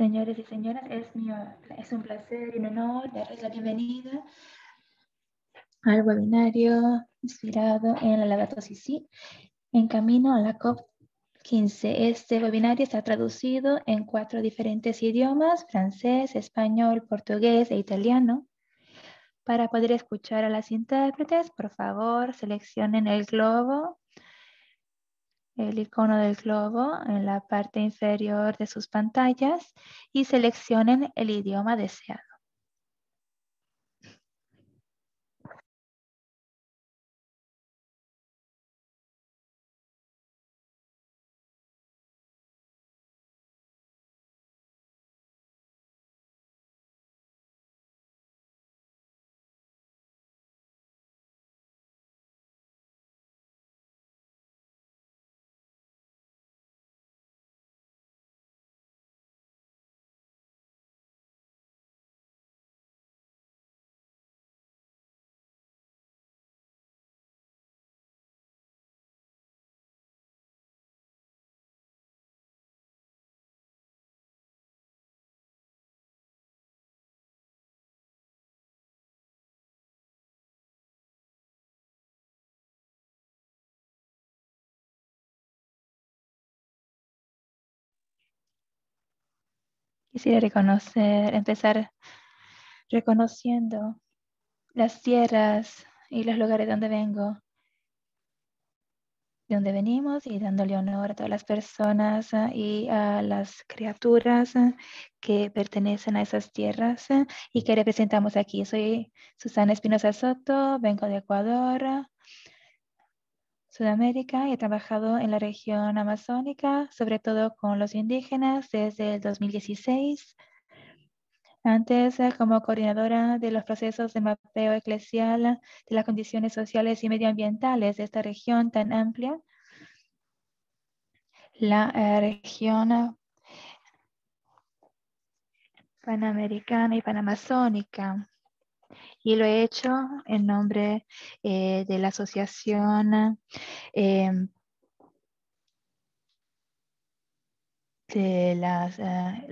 Señores y señoras, es, es un placer y un honor darles la bienvenida al webinario inspirado en la Laudato Si en camino a la COP15. Este webinario está traducido en cuatro diferentes idiomas, francés, español, portugués e italiano. Para poder escuchar a las intérpretes, por favor, seleccionen el globo el icono del globo en la parte inferior de sus pantallas y seleccionen el idioma deseado. Quisiera reconocer, empezar reconociendo las tierras y los lugares donde vengo, de donde venimos y dándole honor a todas las personas ah, y a las criaturas ah, que pertenecen a esas tierras ah, y que representamos aquí. Soy Susana Espinosa Soto, vengo de Ecuador, Sudamérica y he trabajado en la región amazónica, sobre todo con los indígenas desde el 2016. Antes, como coordinadora de los procesos de mapeo eclesial de las condiciones sociales y medioambientales de esta región tan amplia, la eh, región panamericana y panamazónica. Y lo he hecho en nombre eh, de la asociación em, de eh, la,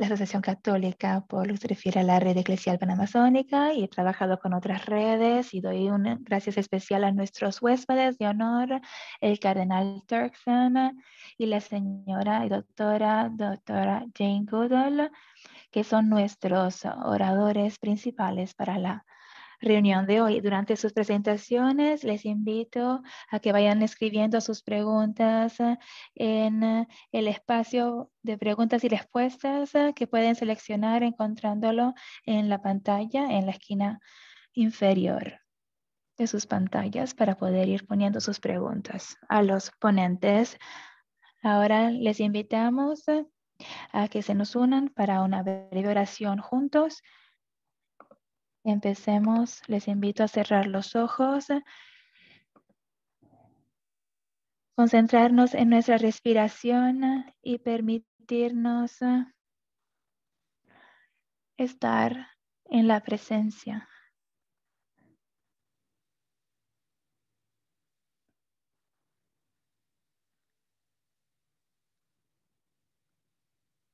Asociación Católica por lo que se refiere a la red eclesial panamazónica y he trabajado con otras redes y doy un gracias especial a nuestros huéspedes de honor, el cardenal Turkson y la señora y doctora, doctora Jane Goodall, que son nuestros oradores principales para la reunión de hoy. Durante sus presentaciones les invito a que vayan escribiendo sus preguntas eh, en eh, el espacio de preguntas y respuestas eh, que pueden seleccionar encontrándolo en la pantalla en la esquina inferior de sus pantallas para poder ir poniendo sus preguntas a los ponentes. Ahora les invitamos a que se nos unan para una breve oración juntos. Empecemos, les invito a cerrar los ojos, concentrarnos en nuestra respiración y permitirnos estar en la presencia.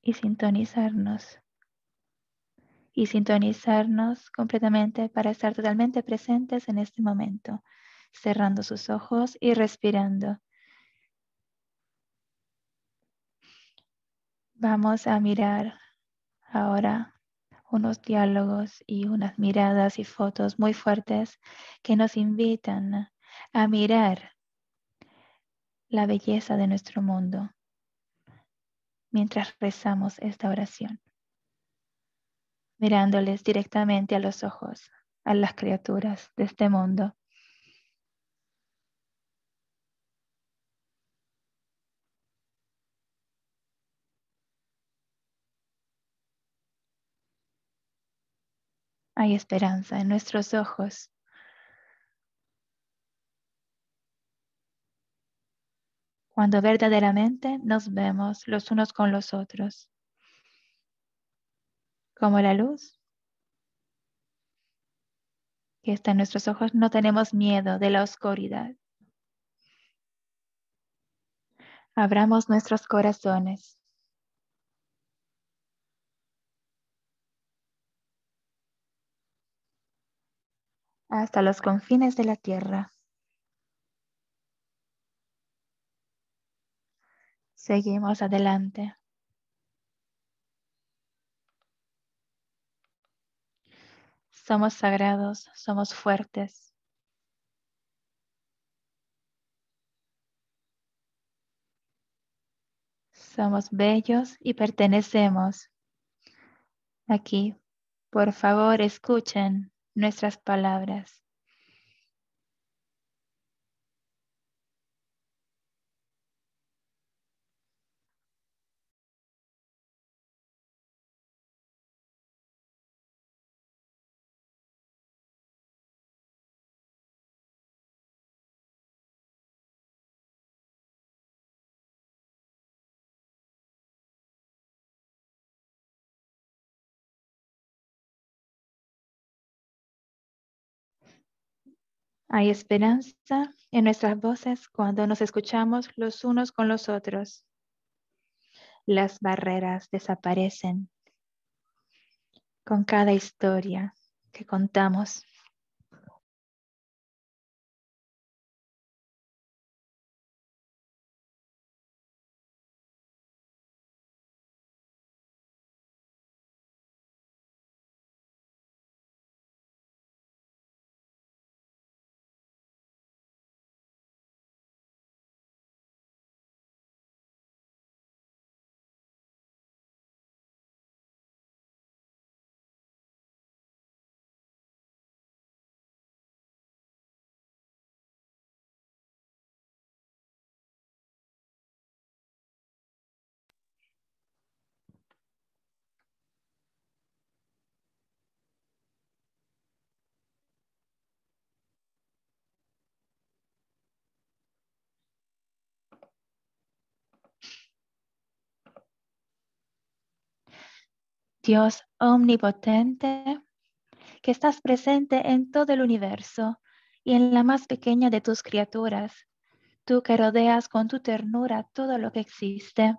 Y sintonizarnos y sintonizarnos completamente para estar totalmente presentes en este momento, cerrando sus ojos y respirando. Vamos a mirar ahora unos diálogos y unas miradas y fotos muy fuertes que nos invitan a mirar la belleza de nuestro mundo mientras rezamos esta oración mirándoles directamente a los ojos, a las criaturas de este mundo. Hay esperanza en nuestros ojos. Cuando verdaderamente nos vemos los unos con los otros como la luz que está en nuestros ojos, no tenemos miedo de la oscuridad. Abramos nuestros corazones. hasta los confines de la tierra. Seguimos adelante. Somos sagrados, somos fuertes. Somos bellos y pertenecemos. Aquí, por favor, escuchen nuestras palabras. Hay esperanza en nuestras voces cuando nos escuchamos los unos con los otros. Las barreras desaparecen con cada historia que contamos. Dios omnipotente, que estás presente en todo el universo y en la más pequeña de tus criaturas, tú que rodeas con tu ternura todo lo que existe,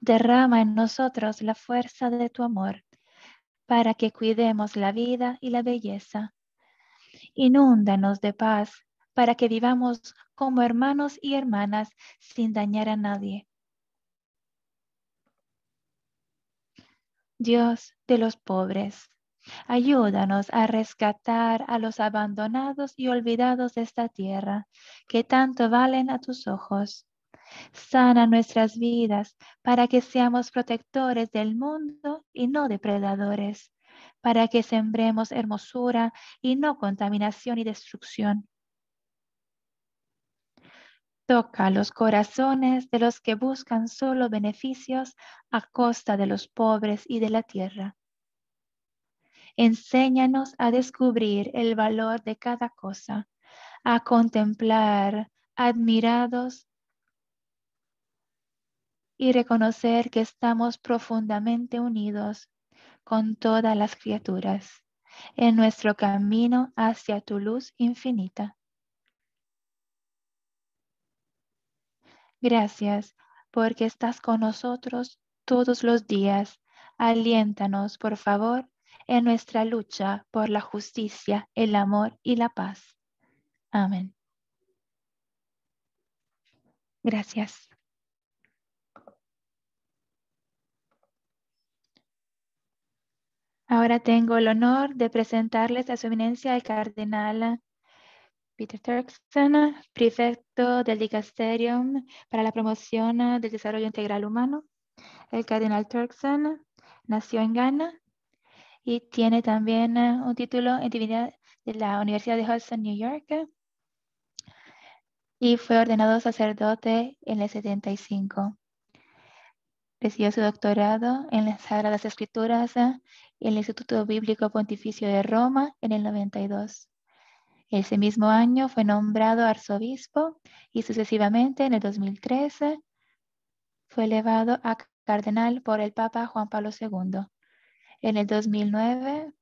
derrama en nosotros la fuerza de tu amor para que cuidemos la vida y la belleza. Inúndanos de paz para que vivamos como hermanos y hermanas sin dañar a nadie Dios de los pobres. Ayúdanos a rescatar a los abandonados y olvidados de esta tierra, que tanto valen a tus ojos. Sana nuestras vidas para que seamos protectores del mundo y no depredadores, para que sembremos hermosura y no contaminación y destrucción, Toca los corazones de los que buscan solo beneficios a costa de los pobres y de la tierra. Enséñanos a descubrir el valor de cada cosa, a contemplar, admirados y reconocer que estamos profundamente unidos con todas las criaturas en nuestro camino hacia tu luz infinita. Gracias porque estás con nosotros todos los días. Aliéntanos, por favor, en nuestra lucha por la justicia, el amor y la paz. Amén. Gracias. Ahora tengo el honor de presentarles a su eminencia el cardenal Peter Turkson, prefecto del Dicasterio para la Promoción ah, del Desarrollo Integral Humano. El cardenal Turkson nació en Ghana y tiene también ah, un título en divinidad de la Universidad de Hudson, New York, y fue ordenado sacerdote en el 75. Recibió su doctorado en las Sagradas Escrituras ah, en el Instituto Bíblico Pontificio de Roma en el 92. Ese mismo año fue nombrado arzobispo y sucesivamente en el 2013 fue elevado a cardenal por el Papa Juan Pablo II. En el 2009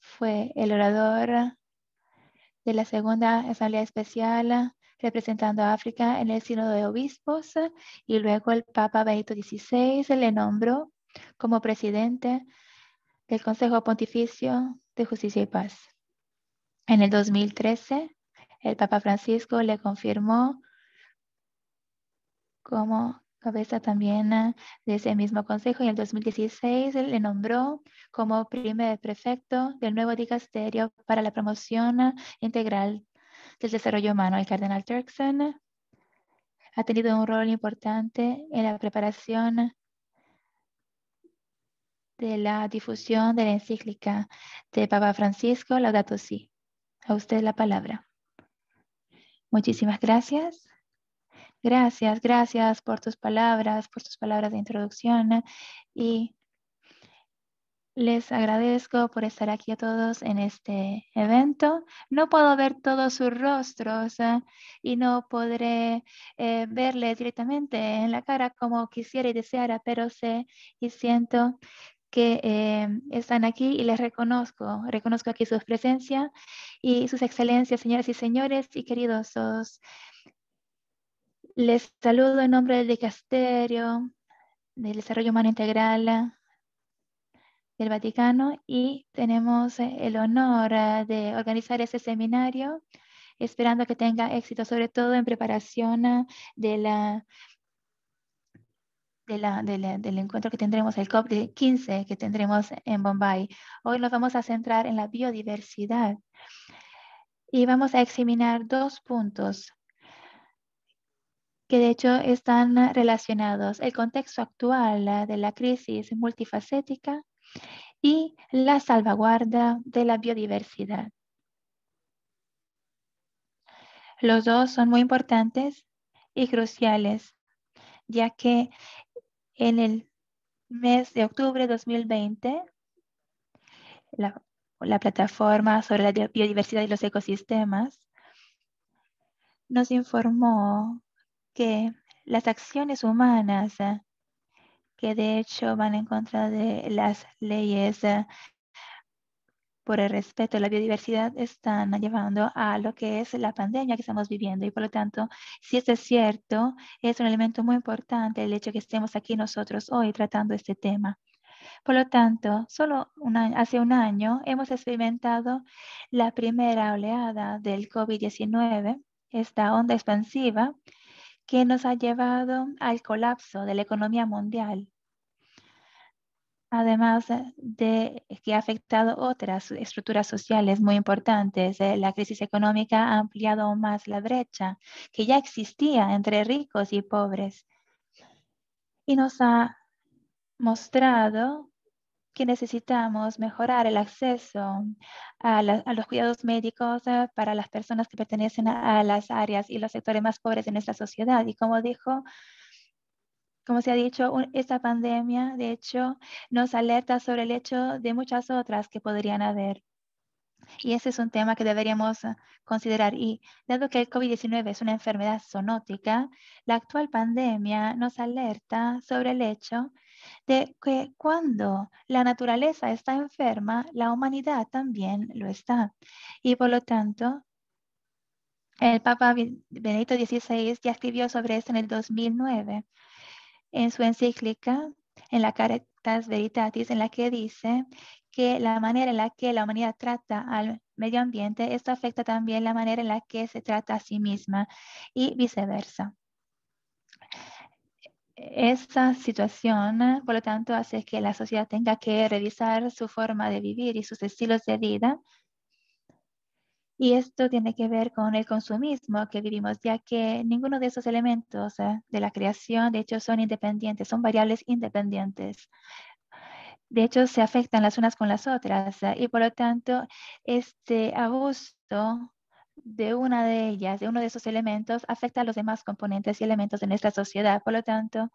fue el orador de la Segunda Asamblea Especial representando a África en el Sínodo de Obispos y luego el Papa Benito XVI le nombró como presidente del Consejo Pontificio de Justicia y Paz. En el 2013, el Papa Francisco le confirmó como cabeza también ah, de ese mismo consejo. y En el 2016 le nombró como primer prefecto del nuevo dicasterio para la promoción ah, integral del desarrollo humano. El cardenal Turkson ah, ha tenido un rol importante en la preparación de la difusión de la encíclica de Papa Francisco Laudato Si. A usted la palabra. Muchísimas gracias. Gracias, gracias por tus palabras, por tus palabras de introducción ¿eh? y les agradezco por estar aquí a todos en este evento. No puedo ver todos sus rostros ¿eh? y no podré verle eh, verles directamente en la cara como quisiera y deseara, pero sé y siento que eh, están aquí y les reconozco. Reconozco aquí su presencia y sus excelencias, señoras y señores y queridos. Les saludo en nombre del Dicasterio del Desarrollo Humano Integral del Vaticano y tenemos eh, el honor eh, de organizar este seminario esperando que tenga éxito, sobre todo en preparación de la del encuentro que tendremos, el COP15 que tendremos en Bombay. Hoy nos vamos a centrar en la biodiversidad y vamos a examinar dos puntos que de hecho están relacionados. El contexto actual ah, de la crisis multifacética y la salvaguarda de la biodiversidad. Los dos son muy importantes y cruciales, ya que en el mes de octubre de 2020, la, la plataforma sobre la biodiversidad y los ecosistemas nos informó que las acciones humanas eh, que de hecho van en contra de las leyes eh, por el respeto a la biodiversidad están llevando a lo que es la pandemia que estamos viviendo. Y por lo tanto, si esto es cierto, es un elemento muy importante el hecho que estemos aquí nosotros hoy tratando este tema. Por lo tanto, solo hace un año hemos experimentado la primera oleada del COVID-19, esta onda expansiva que nos ha llevado al colapso de la economía mundial además de que ha afectado otras estructuras sociales muy importantes. Eh, la crisis económica ha ampliado aún más la brecha que ya existía entre ricos y pobres y nos ha mostrado que necesitamos mejorar el acceso a, los cuidados médicos eh, para las personas que pertenecen a, a, las áreas y los sectores más pobres de nuestra sociedad. Y como dijo como se ha dicho, esta pandemia, de hecho, nos alerta sobre el hecho de muchas otras que podrían haber. Y ese es un tema que deberíamos ah, considerar. Y dado que el COVID-19 es una enfermedad zoonótica, la actual pandemia nos alerta sobre el hecho de que cuando la naturaleza está enferma, la humanidad también lo está. Y por lo tanto, el Papa Benedicto XVI ya escribió sobre esto en el 2009 en su encíclica, en la Caritas Veritatis, en la que dice que la manera en la que la humanidad trata al medio ambiente, esto afecta también la manera en la que se trata a sí misma y viceversa. Esta situación, por lo tanto, hace que la sociedad tenga que revisar su forma de vivir y sus estilos de vida y esto tiene que ver con el consumismo que vivimos, ya que ninguno de esos elementos eh, de la creación, de hecho, son independientes, son variables independientes. De hecho, se afectan las unas con las otras eh, y por lo tanto, este abuso de una de ellas, de uno de esos elementos, afecta a los demás componentes y elementos de nuestra sociedad. Por lo tanto,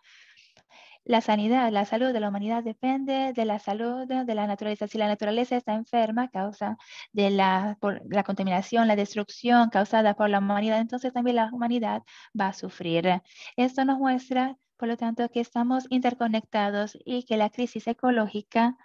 la sanidad, la salud de la humanidad depende de la salud de la naturaleza. Si la naturaleza está enferma, a causa de la, la contaminación, la destrucción causada por la humanidad, entonces también la humanidad va a sufrir. Esto nos muestra, por lo tanto, que estamos interconectados y que la crisis ecológica,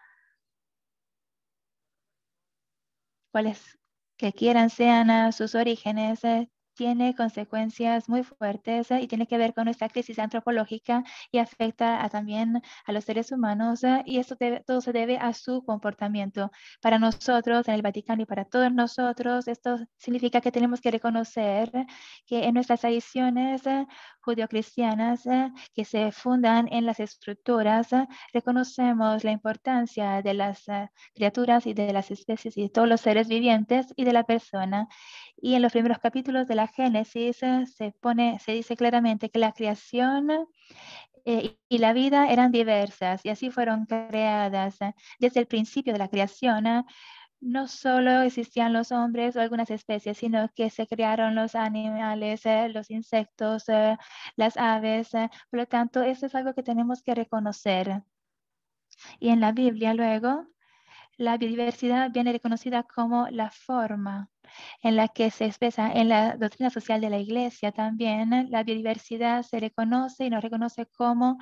cuáles que quieran sean sus orígenes, eh, tiene consecuencias muy fuertes eh, y tiene que ver con nuestra crisis antropológica y afecta a, también a los seres humanos eh, y esto todo se debe a su comportamiento. Para nosotros, en el Vaticano y para todos nosotros, esto significa que tenemos que reconocer que en nuestras tradiciones eh, judio-cristianas eh, que se fundan en las estructuras, eh, reconocemos la importancia de las eh, criaturas y de las especies y de todos los seres vivientes y de la persona. Y en los primeros capítulos de la Génesis se, pone, se dice claramente que la creación y la vida eran diversas y así fueron creadas desde el principio de la creación no solo existían los hombres o algunas especies, sino que se crearon los animales, eh, los insectos, eh, las aves. Eh. Por lo tanto, eso es algo que tenemos que reconocer. Y en la Biblia luego, la biodiversidad viene reconocida como la forma en la que se expresa en la doctrina social de la Iglesia también. Eh, la biodiversidad se reconoce y nos reconoce como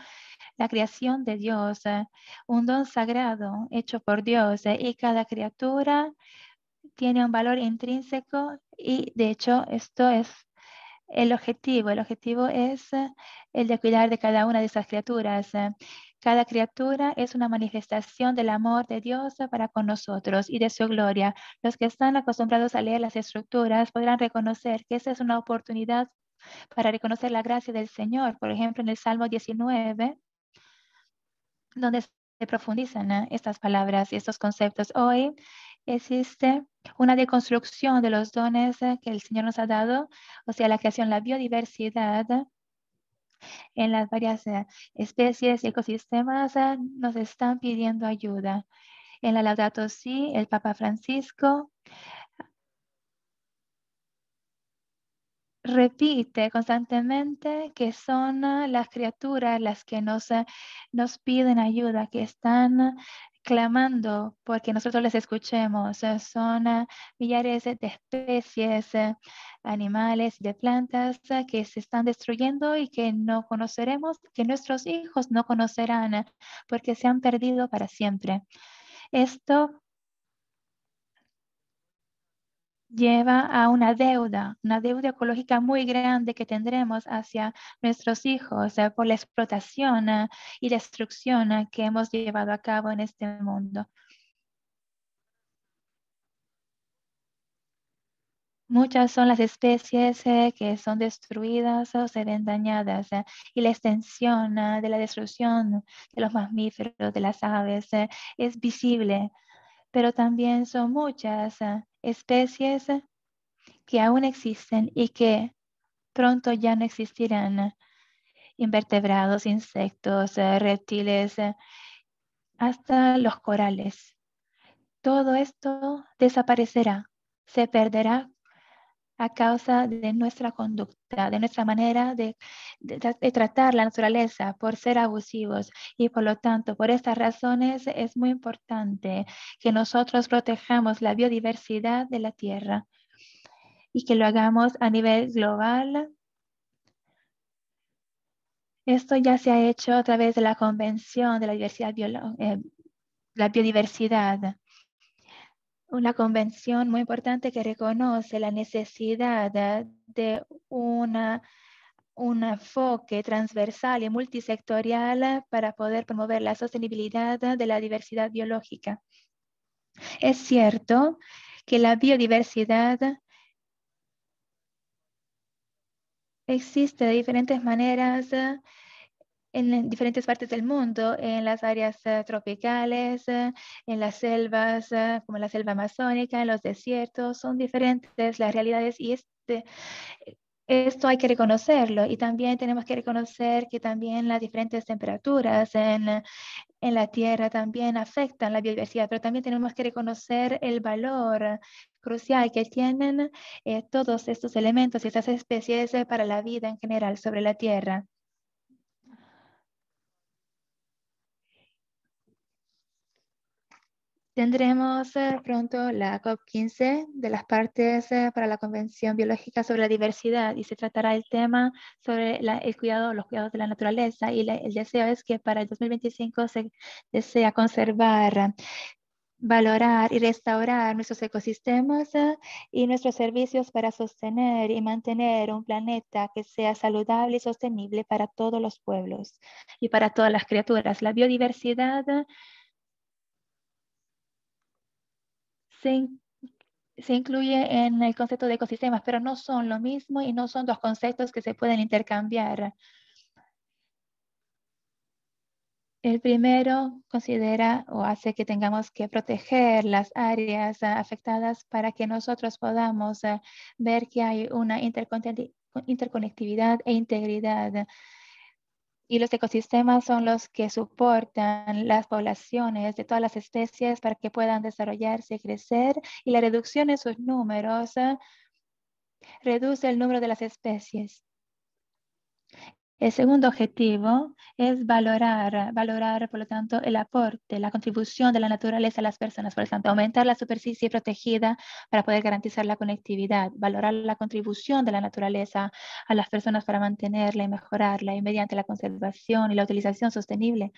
la creación de Dios, eh, un don sagrado hecho por Dios eh, y cada criatura tiene un valor intrínseco y de hecho esto es el objetivo. El objetivo es el de cuidar de cada una de esas criaturas. Cada criatura es una manifestación del amor de Dios para con nosotros y de su gloria. Los que están acostumbrados a leer las estructuras podrán reconocer que esta es una oportunidad para reconocer la gracia del Señor. Por ejemplo, en el Salmo 19, donde se profundizan ¿eh? estas palabras y estos conceptos. Hoy existe una deconstrucción de los dones ¿eh? que el Señor nos ha dado, o sea, la creación, la biodiversidad en las varias eh, especies y ecosistemas ah, nos están pidiendo ayuda. En la Laudato Si, el Papa Francisco repite constantemente que son ah, las criaturas las que nos, ah, nos piden ayuda, que están clamando porque nosotros les escuchemos. Eh, son ah, millares de especies eh, animales y de plantas eh, que se están destruyendo y que no conoceremos, que nuestros hijos no conocerán porque se han perdido para siempre. Esto lleva a una deuda, una deuda ecológica muy grande que tendremos hacia nuestros hijos por la explotación ah, y destrucción ah, que hemos llevado a cabo en este mundo. Muchas son las especies eh, que son destruidas o se ven dañadas eh, y la extensión ah, de la destrucción de los mamíferos, de las aves, eh, es visible pero también son muchas ah, especies ah, que aún existen y que pronto ya no existirán. Ah, invertebrados, insectos, reptiles, hasta los corales. Todo esto desaparecerá, se perderá a causa de nuestra conducta, de nuestra manera de, tratar la naturaleza por ser abusivos. Y por lo tanto, por estas razones es muy importante que nosotros protejamos la biodiversidad de la Tierra y que lo hagamos a nivel global. Esto ya se ha hecho a través de la Convención de la eh, Biodiversidad una convención muy importante que reconoce la necesidad de un enfoque transversal y multisectorial para poder promover la sostenibilidad de la diversidad biológica. Es cierto que la biodiversidad existe de diferentes maneras en diferentes partes del mundo, en las áreas eh, tropicales, eh, en las selvas, eh, como la selva amazónica, en los desiertos, son diferentes las realidades y este, esto hay que reconocerlo y también tenemos que reconocer que también las diferentes temperaturas en, la Tierra también afectan la biodiversidad, pero también tenemos que reconocer el valor crucial que tienen todos estos elementos y estas especies para la vida en general sobre la Tierra. Tendremos eh, pronto la COP15 de las partes eh, para la Convención Biológica sobre la Diversidad y se tratará el tema sobre el cuidado, los cuidados de la naturaleza y el deseo es que para el 2025 se desea conservar valorar y restaurar nuestros ecosistemas eh, y nuestros servicios para sostener y mantener un planeta que sea saludable y sostenible para todos los pueblos y para todas las criaturas. La biodiversidad se, incluye en el concepto de ecosistemas, pero no son lo mismo y no son dos conceptos que se pueden intercambiar. El primero considera o hace que tengamos que proteger las áreas eh, afectadas para que nosotros podamos eh, ver que hay una interconectividad e integridad y los ecosistemas son los que soportan las poblaciones de todas las especies para que puedan desarrollarse y crecer. Y la reducción de sus números ¿eh? reduce el número de las especies. El segundo objetivo es valorar, valorar, por lo tanto, el aporte, la contribución de la naturaleza a las personas, por lo tanto, aumentar la superficie protegida para poder garantizar la conectividad, valorar la contribución de la naturaleza a las personas para mantenerla y mejorarla, y mediante la conservación y la utilización sostenible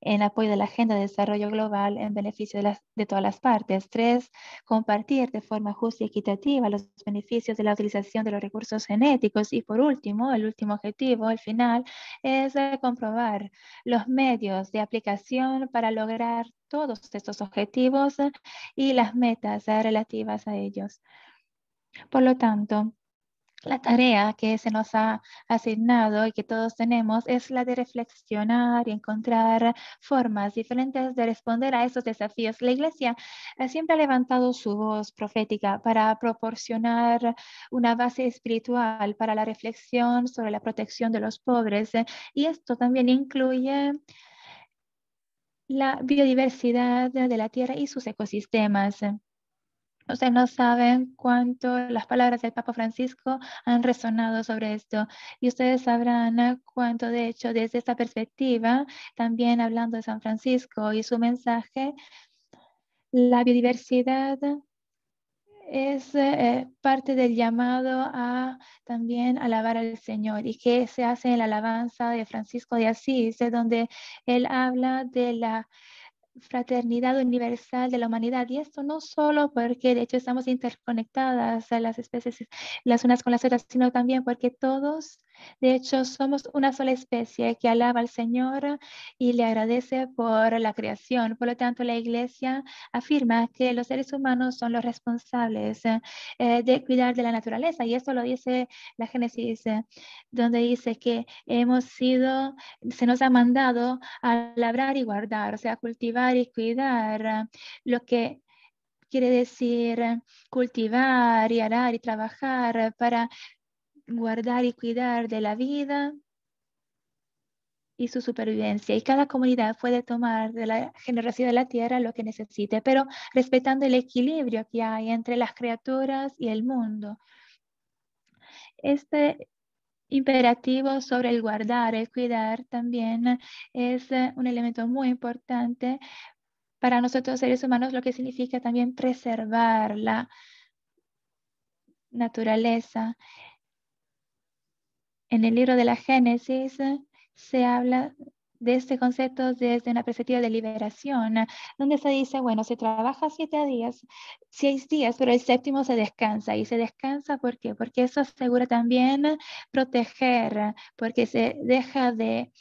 en apoyo de la Agenda de Desarrollo Global en beneficio de, de todas las partes. Tres, compartir de forma justa y equitativa los beneficios de la utilización de los recursos genéticos. Y por último, el último objetivo, el final, es comprobar los medios de aplicación para lograr todos estos objetivos y las metas eh, relativas a ellos. Por lo tanto, la tarea que se nos ha asignado y que todos tenemos es la de reflexionar y encontrar formas diferentes de responder a esos desafíos. La Iglesia siempre ha levantado su voz profética para proporcionar una base espiritual para la reflexión sobre la protección de los pobres eh, y esto también incluye la biodiversidad de la tierra y sus ecosistemas. Eh. Ustedes no saben cuánto las palabras del Papa Francisco han resonado sobre esto. Y ustedes sabrán cuánto, de hecho, desde esta perspectiva, también hablando de San Francisco y su mensaje, la biodiversidad es eh, parte del llamado a también alabar al Señor y que se hace en la alabanza de Francisco de Asís, donde él habla de la fraternidad universal de la humanidad. Y esto no solo porque de hecho estamos interconectadas las especies las unas con las otras, sino también porque todos de hecho, somos una sola especie que alaba al Señor y le agradece por la creación. Por lo tanto, la Iglesia afirma que los seres humanos son los responsables eh, de cuidar de la naturaleza. Y esto lo dice la Génesis, eh, donde dice que hemos sido, se nos ha mandado a labrar y guardar, o sea, cultivar y cuidar eh, lo que quiere decir cultivar y arar y trabajar para guardar y cuidar de la vida y su supervivencia. Y cada comunidad puede tomar de la generación de la tierra lo que necesite, pero respetando el equilibrio que hay entre las criaturas y el mundo. Este imperativo sobre el guardar, el cuidar también es eh, un elemento muy importante para nosotros seres humanos, lo que significa también preservar la naturaleza. En el libro de la Génesis eh, se habla de este concepto desde una perspectiva de liberación, eh, donde se dice, bueno, se trabaja siete días, seis días, pero el séptimo se descansa. ¿Y se descansa por qué? Porque eso asegura también eh, proteger, porque se deja de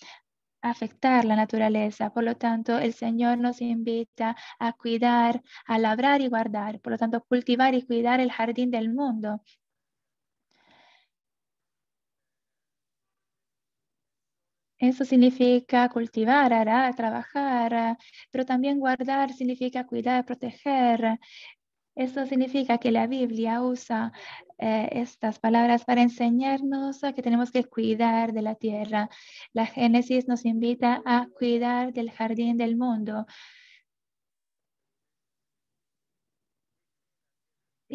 afectar la naturaleza. Por lo tanto, el Señor nos invita a cuidar, a labrar y guardar. Por lo tanto, cultivar y cuidar el jardín del mundo. Eso significa cultivar, arar, trabajar, ah, pero también guardar significa cuidar, proteger. Eso significa que la Biblia usa eh, estas palabras para enseñarnos ah, que tenemos que cuidar de la tierra. La Génesis nos invita a cuidar del jardín del mundo.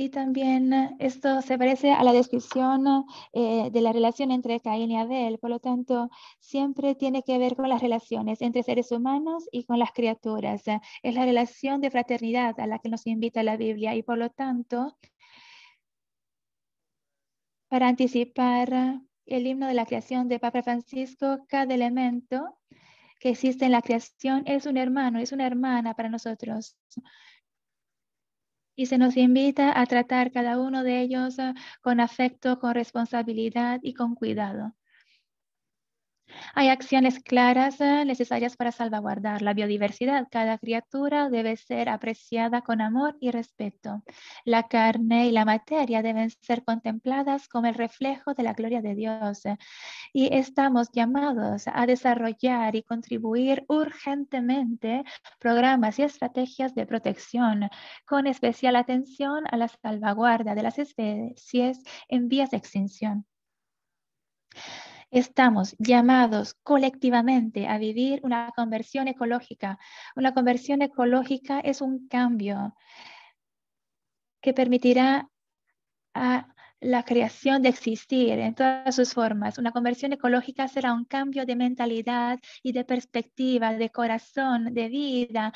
Y también eh, esto se parece a la descripción eh, de la relación entre Caín y Abel. Por lo tanto, siempre tiene que ver con las relaciones entre seres humanos y con las criaturas. Es la relación de fraternidad a la que nos invita la Biblia. Y por lo tanto, para anticipar eh, el himno de la creación de Papa Francisco, cada elemento que existe en la creación es un hermano, es una hermana para nosotros y se nos invita a tratar cada uno de ellos ah, con afecto, con responsabilidad y con cuidado. Hay acciones claras eh, necesarias para salvaguardar la biodiversidad. Cada criatura debe ser apreciada con amor y respeto. La carne y la materia deben ser contempladas como el reflejo de la gloria de Dios. Eh, y estamos llamados a desarrollar y contribuir urgentemente programas y estrategias de protección, con especial atención a la salvaguarda de las especies en vías de extinción. Estamos llamados colectivamente a vivir una conversión ecológica. Una conversión ecológica es un cambio que permitirá a la creación de existir en todas sus formas. Una conversión ecológica será un cambio de mentalidad y de perspectiva, de corazón, de vida,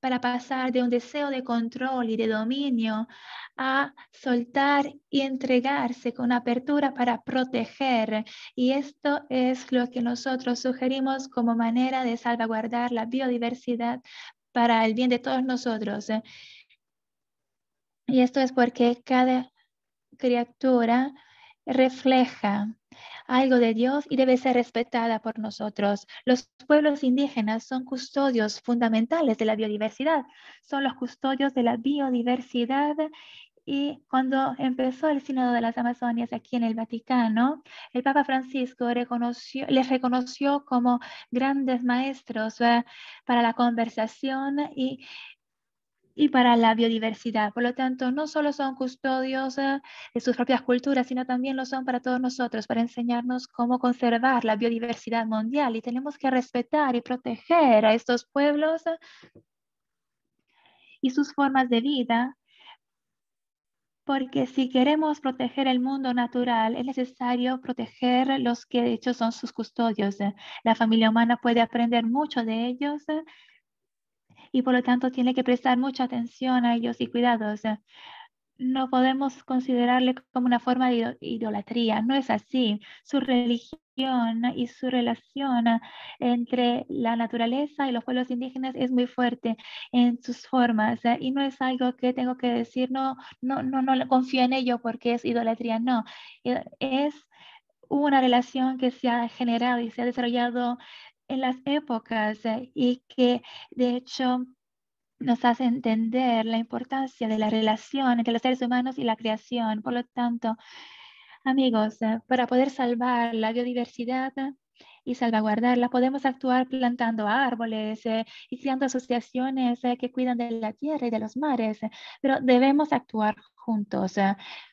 para pasar de un deseo de control y de dominio a soltar y entregarse con apertura para proteger. Y esto es lo que nosotros sugerimos como manera de salvaguardar la biodiversidad para el bien de todos nosotros. Y esto es porque cada criatura refleja algo de Dios y debe ser respetada por nosotros. Los pueblos indígenas son custodios fundamentales de la biodiversidad, son los custodios de la biodiversidad. Y cuando empezó el Sínodo de las Amazonias aquí en el Vaticano, el Papa Francisco les reconoció como grandes maestros para la conversación y y para la biodiversidad. Por lo tanto, no solo son custodios eh, de sus propias culturas, sino también lo son para todos nosotros, para enseñarnos cómo conservar la biodiversidad mundial. Y tenemos que respetar y proteger a estos pueblos eh, y sus formas de vida, porque si queremos proteger el mundo natural, es necesario proteger los que de hecho son sus custodios. Eh. La familia humana puede aprender mucho de ellos y por lo tanto tiene que prestar mucha atención a ellos y cuidados. No podemos considerarle como una forma de idolatría, no es así. Su religión y su relación entre la naturaleza y los pueblos indígenas es muy fuerte en sus formas eh, y no es algo que tengo que decir, no, no, no, no confío en ello porque es idolatría, no. Eh, es una relación que se ha generado y se ha desarrollado en las épocas y que de hecho nos hace entender la importancia de la relación entre los seres humanos y la creación. Por lo tanto, amigos, eh, para poder salvar la biodiversidad eh, y salvaguardarla, podemos actuar plantando árboles eh, y creando asociaciones que cuidan de la tierra y de los mares, pero debemos actuar juntos.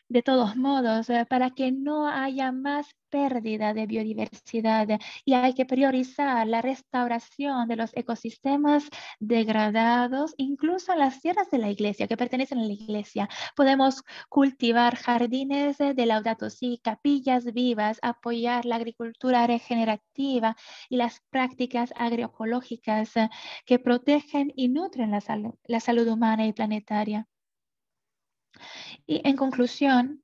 De todos modos, para que no haya más pérdida de biodiversidad y hay que priorizar la restauración de los ecosistemas degradados, incluso las tierras de la iglesia, que pertenecen a la iglesia. Podemos cultivar jardines de laudato si, capillas vivas, apoyar la agricultura regenerativa y las prácticas agroecológicas eh, que protegen y nutren la salud humana y planetaria. Y en conclusión,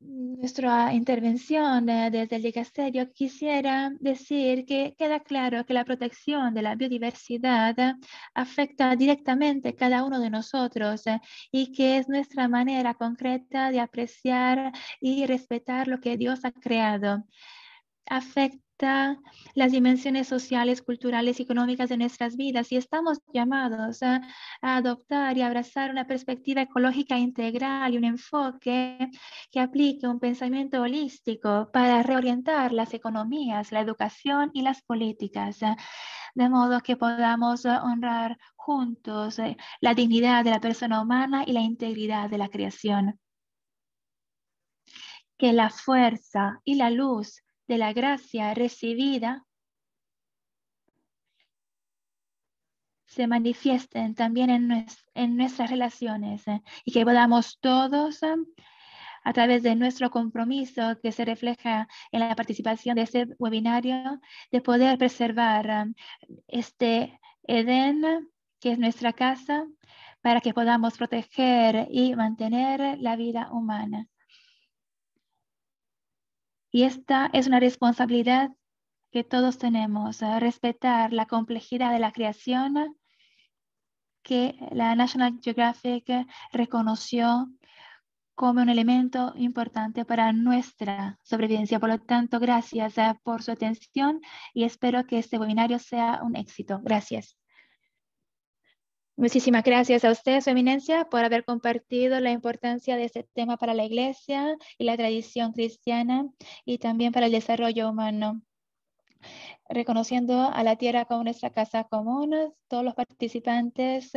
nuestra intervención eh, desde el dicasterio, quisiera decir que queda claro que la protección de la biodiversidad eh, afecta directamente a cada uno de nosotros eh, y que es nuestra manera concreta de apreciar y respetar lo que Dios ha creado. Afecta las dimensiones sociales, culturales y económicas de nuestras vidas y estamos llamados a, adoptar y abrazar una perspectiva ecológica integral y un enfoque que aplique un pensamiento holístico para reorientar las economías, la educación y las políticas, eh, de modo que podamos eh, honrar juntos eh, la dignidad de la persona humana y la integridad de la creación que la fuerza y la luz de la gracia recibida se manifiesten también en, nuestras relaciones eh, y que podamos todos, eh, a través de nuestro compromiso que se refleja en la participación de este webinario, de poder preservar eh, este Edén, que es nuestra casa, para que podamos proteger y mantener la vida humana. Y esta es una responsabilidad que todos tenemos, ¿eh? respetar la complejidad de la creación ¿eh? que la National Geographic reconoció como un elemento importante para nuestra sobrevivencia. Por lo tanto, gracias ¿eh? por su atención y espero que este webinario sea un éxito. Gracias. Muchísimas gracias a usted, su eminencia, por haber compartido la importancia de este tema para la iglesia y la tradición cristiana y también para el desarrollo humano reconociendo a la tierra como nuestra casa común. Todos los participantes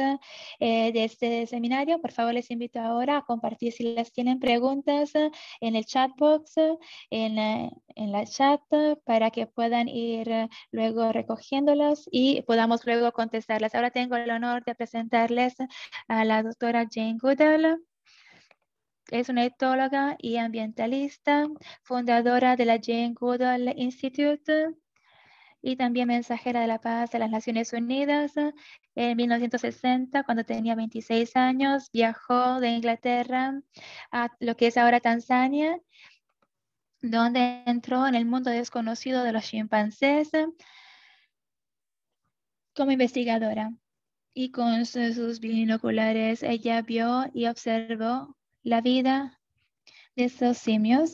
eh, de este seminario, por favor, les invito ahora a compartir si les tienen preguntas en el chat box, en, eh, en la chat, para que puedan ir eh, luego recogiéndolas y podamos luego contestarlas. Ahora tengo el honor de presentarles a la doctora Jane Goodall. Es una etóloga y ambientalista, fundadora de la Jane Goodall Institute y también mensajera de la paz de las Naciones Unidas. En 1960, cuando tenía 26 años, viajó de Inglaterra a lo que es ahora Tanzania, donde entró en el mundo desconocido de los chimpancés como investigadora. Y con sus binoculares ella vio y observó la vida de esos simios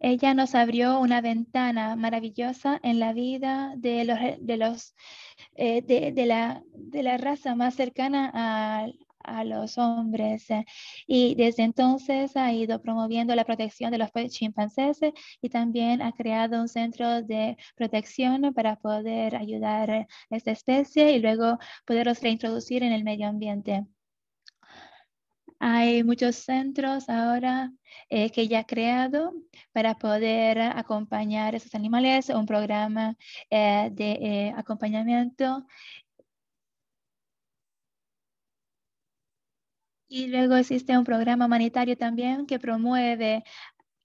ella nos abrió una ventana maravillosa en la vida de, los, eh, de, la, de la raza más cercana a, a los hombres. Eh. Y desde entonces ha ido promoviendo la protección de los chimpancés y también ha creado un centro de protección para poder ayudar a esta especie y luego poderlos reintroducir en el medio ambiente. Hay muchos centros ahora eh, que ya ha creado para poder acompañar a esos animales, un programa eh, de eh, acompañamiento. Y luego existe un programa humanitario también que promueve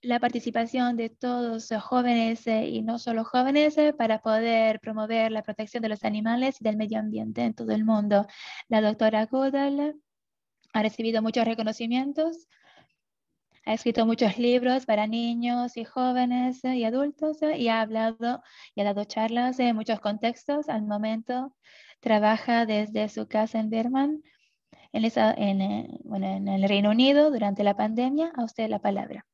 la participación de todos los jóvenes y no solo jóvenes para poder promover la protección de los animales y del medio ambiente en todo el mundo. La doctora Goodall ha recibido muchos reconocimientos, ha escrito muchos libros para niños y jóvenes eh, y adultos eh, y ha hablado y ha dado charlas en muchos contextos. Al momento trabaja desde su casa en Berman, eh, en el Reino Unido durante la pandemia. A usted la palabra.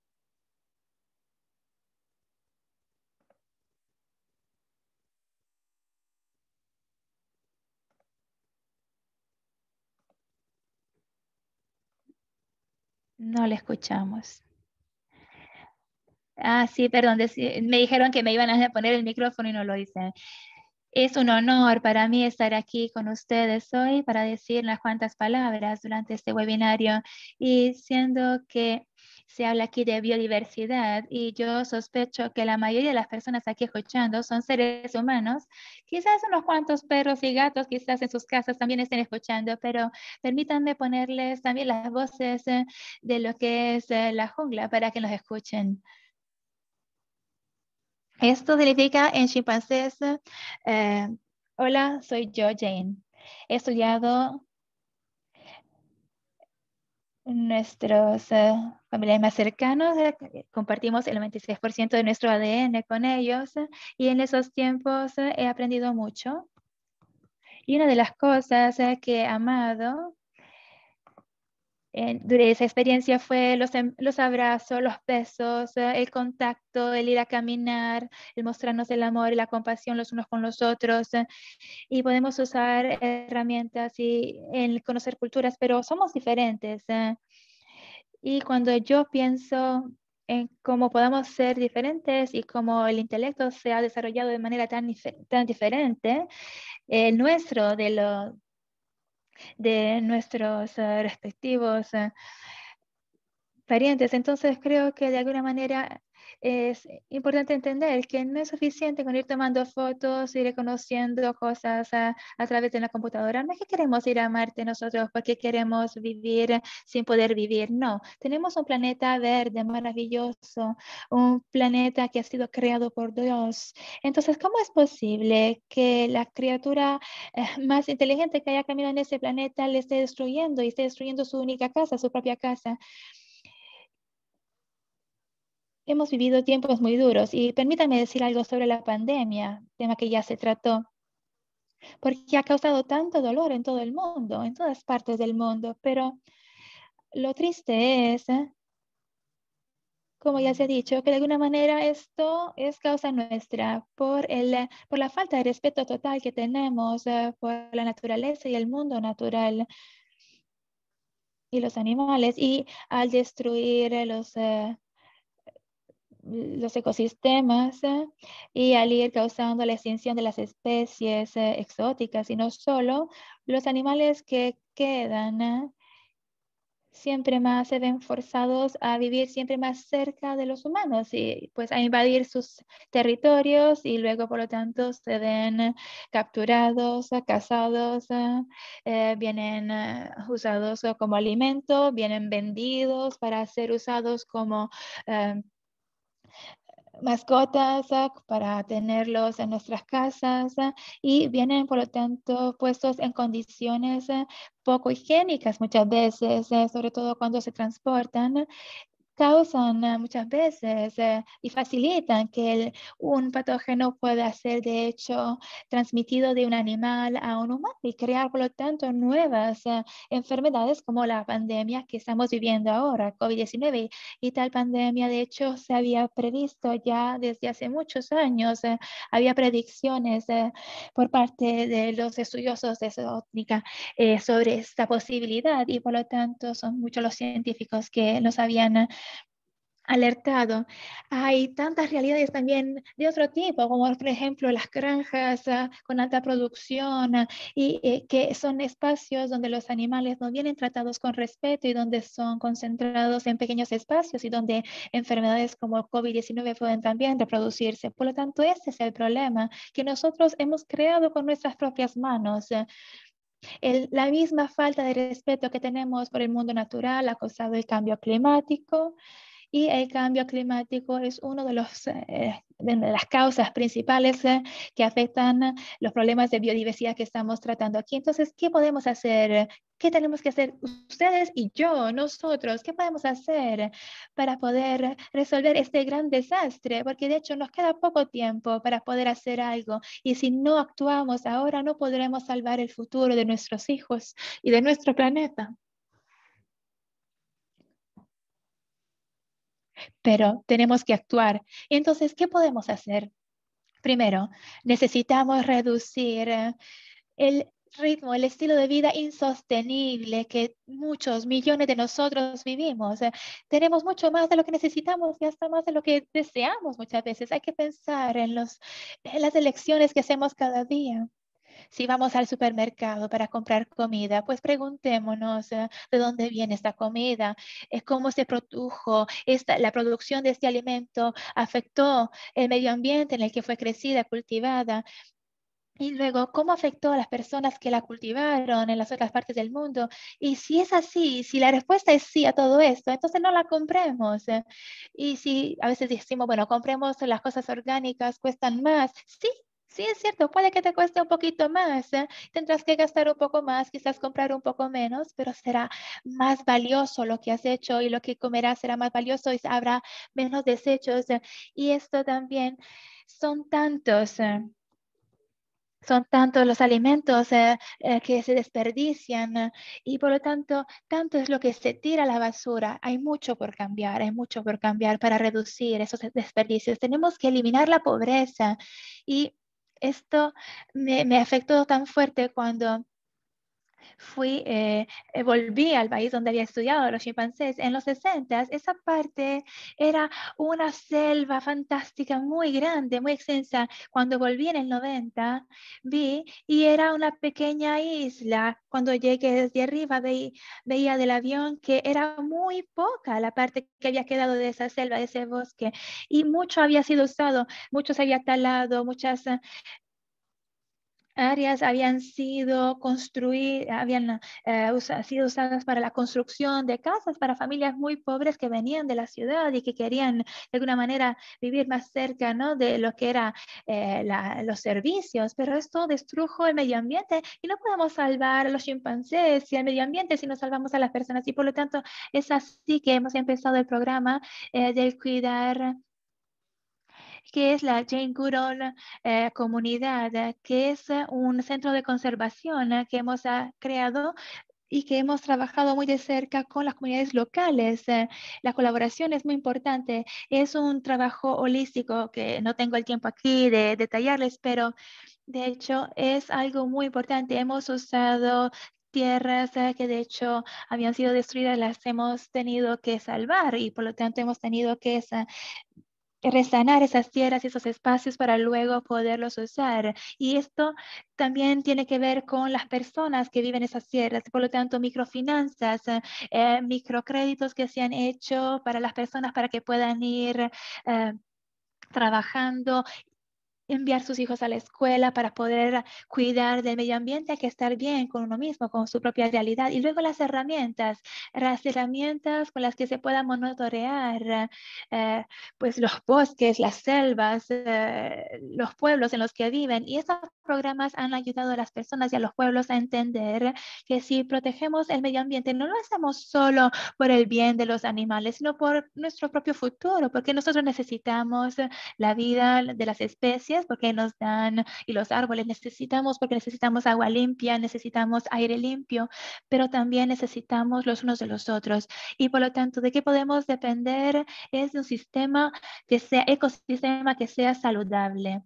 No la escuchamos. Ah, sí, perdón, me dijeron que me iban a poner el micrófono y no lo hice. Es un honor para mí estar aquí con ustedes hoy para decir unas cuantas palabras durante este webinario y siendo que se habla aquí de biodiversidad y yo sospecho que la mayoría de las personas aquí escuchando son seres humanos. Quizás unos cuantos perros y gatos quizás en sus casas también estén escuchando, pero permítanme ponerles también las voces eh, de lo que es eh, la jungla para que nos escuchen. Esto significa en chimpancés, eh, hola, soy yo, Jane. He estudiado nuestros eh, familiares más cercanos, eh, compartimos el 96% de nuestro ADN con ellos eh, y en esos tiempos he aprendido mucho. Y una de las cosas que he amado durante esa experiencia fue los, em, los abrazos, los besos, eh, el contacto, el ir a caminar, el mostrarnos el amor y la compasión los unos con los otros. Eh, y podemos usar herramientas y conocer culturas, pero somos diferentes. Eh. Y cuando yo pienso en cómo podamos ser diferentes y cómo el intelecto se ha desarrollado de manera tan, tan diferente, el nuestro de, los de nuestros eh, respectivos eh, entonces creo que de alguna manera es importante entender que no es suficiente con ir tomando fotos, y reconociendo cosas a, a, través de la computadora. No es que queremos ir a Marte nosotros porque queremos vivir sin poder vivir. No, tenemos un planeta verde maravilloso, un planeta que ha sido creado por Dios. Entonces, ¿cómo es posible que la criatura eh, más inteligente que haya caminado en ese planeta le esté destruyendo y esté destruyendo su única casa, su propia casa? Hemos vivido tiempos muy duros y permítanme decir algo sobre la pandemia, tema que ya se trató, porque ha causado tanto dolor en todo el mundo, en todas partes del mundo, pero lo triste es, ¿eh? como ya se ha dicho, que de alguna manera esto es causa nuestra por, el, por la falta de respeto total que tenemos eh, por la naturaleza y el mundo natural y los animales y al destruir los... Eh, los ecosistemas ¿eh? y al ir causando la extinción de las especies eh, exóticas y no solo los animales que quedan ¿eh? siempre más se ven forzados a vivir siempre más cerca de los humanos y pues a invadir sus territorios y luego por lo tanto se ven capturados, cazados, vienen usados como alimento, vienen vendidos para ser usados como mascotas ¿ah? para tenerlos en nuestras casas ¿ah? y vienen por lo tanto puestos en condiciones ¿ah? poco higiénicas muchas veces, sobre todo cuando se transportan causan eh, muchas veces eh, y facilitan que un patógeno pueda ser de hecho transmitido de un animal a un humano y crear por lo tanto nuevas eh, enfermedades como la pandemia que estamos viviendo ahora, COVID-19. Y tal pandemia de hecho se había previsto ya desde hace muchos años, había predicciones por parte de los estudiosos de óptica sobre esta posibilidad y por lo tanto son muchos los científicos que nos habían alertado. Hay tantas realidades también de otro tipo, como por ejemplo las granjas ah, con alta producción ah, y eh, que son espacios donde los animales no vienen tratados con respeto y donde son concentrados en pequeños espacios y donde enfermedades como COVID-19 pueden también reproducirse. Por lo tanto, ese es el problema que nosotros hemos creado con nuestras propias manos. Ah. la misma falta de respeto que tenemos por el mundo natural, ha causado el cambio climático, y el cambio climático es una de, los, eh, de las causas principales eh, que afectan eh, los problemas de biodiversidad que estamos tratando aquí. Entonces, ¿qué podemos hacer? ¿Qué tenemos que hacer ustedes y yo, nosotros? ¿Qué podemos hacer para poder resolver este gran desastre? Porque de hecho nos queda poco tiempo para poder hacer algo y si no actuamos ahora no podremos salvar el futuro de nuestros hijos y de nuestro planeta. pero tenemos que actuar. Entonces, ¿qué podemos hacer? Primero, necesitamos reducir eh, el ritmo, el estilo de vida insostenible que muchos millones de nosotros vivimos. Eh, tenemos mucho más de lo que necesitamos y hasta más de lo que deseamos muchas veces. Hay que pensar en, las elecciones que hacemos cada día. Si vamos al supermercado para comprar comida, pues preguntémonos eh, de dónde viene esta comida, eh, cómo se produjo, la producción de este alimento afectó el medio ambiente en el que fue crecida, cultivada. Y luego, ¿cómo afectó a las personas que la cultivaron en las otras partes del mundo? Y si es así, si la respuesta es sí a todo esto, entonces no la compremos. Eh. Y si a veces decimos, bueno, compremos las cosas orgánicas, cuestan más. Sí, Sí, es cierto, puede que te cueste un poquito más, ¿eh? tendrás que gastar un poco más, quizás comprar un poco menos, pero será más valioso lo que has hecho y lo que comerás será más valioso y habrá menos desechos. ¿eh? Y esto también son tantos. ¿eh? son tantos los alimentos que se desperdician y por lo tanto tanto es lo que se tira a la basura. Hay mucho por cambiar, hay mucho por cambiar para reducir esos desperdicios. Tenemos que eliminar la pobreza y esto me, afectó tan fuerte cuando fui, eh, eh, volví al país donde había estudiado los chimpancés en los 60, esa parte era una selva fantástica muy grande, muy extensa. Cuando volví en el 90, vi y era una pequeña isla. Cuando llegué desde arriba, veía del avión que era muy poca la parte que había quedado de esa selva, de ese bosque, y mucho había sido usado, mucho se había talado, muchas áreas habían sido construidas, habían eh, sido usadas para la construcción de casas para familias muy pobres que venían de la ciudad y que querían de alguna manera vivir más cerca de lo que eran eh, los servicios, pero esto destrujo el medio ambiente y no podemos salvar a los chimpancés y al medio ambiente si no salvamos a las personas y por lo tanto es así que hemos empezado el programa eh, de cuidar que es la Jane Goodall eh, Comunidad, eh, que es eh, un centro de conservación que hemos ah, creado y que hemos trabajado muy de cerca con las comunidades locales. La colaboración es muy importante. Es un trabajo holístico que no tengo el tiempo aquí de detallarles, pero de hecho es algo muy importante. Hemos usado tierras que de hecho habían sido destruidas, las hemos tenido que salvar y por lo tanto hemos tenido que resanar esas tierras y esos espacios para luego poderlos usar. Y esto también tiene que ver con las personas que viven esas tierras. Por lo tanto, microfinanzas, eh, eh, microcréditos que se han hecho para las personas para que puedan ir. Eh, trabajando enviar sus hijos a la escuela para poder cuidar del medio ambiente, hay que estar bien con uno mismo, con su propia realidad. Y luego las herramientas, las herramientas con las que se pueda monitorear eh, eh, pues los bosques, las selvas, eh, los pueblos en los que viven. Y estos programas han ayudado a las personas y a los pueblos a entender que si protegemos el medio ambiente, no lo hacemos solo por el bien de los animales, sino por nuestro propio futuro, porque nosotros necesitamos la vida de las especies porque nos dan, y los árboles necesitamos porque necesitamos agua limpia, necesitamos aire limpio, pero también necesitamos los unos de los otros. Y por lo tanto, ¿de qué podemos depender? Es de un sistema que sea, ecosistema que sea saludable.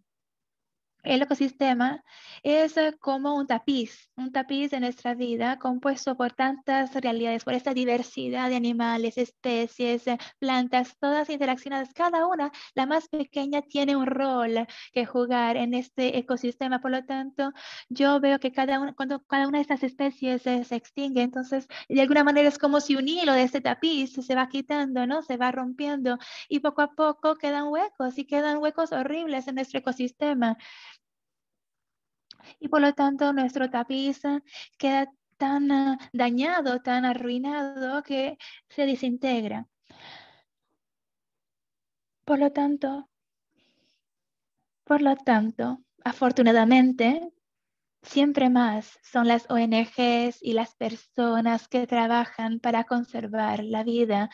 El ecosistema es eh, como un tapiz, un tapiz de nuestra vida compuesto por tantas realidades, por esta diversidad de animales, especies, eh, plantas, todas interaccionadas. Cada una, la más pequeña, tiene un rol que jugar en este ecosistema. Por lo tanto, yo veo que cada una, cuando cada una de estas especies se, extingue, entonces de alguna manera es como si un hilo de este tapiz se va quitando, ¿no? Se va rompiendo y poco a poco quedan huecos y quedan huecos horribles en nuestro ecosistema y por lo tanto nuestro tapiz queda tan ah, dañado, tan arruinado que se desintegra. Por lo tanto, por lo tanto, afortunadamente, siempre más son las ONGs y las personas que trabajan para conservar la vida.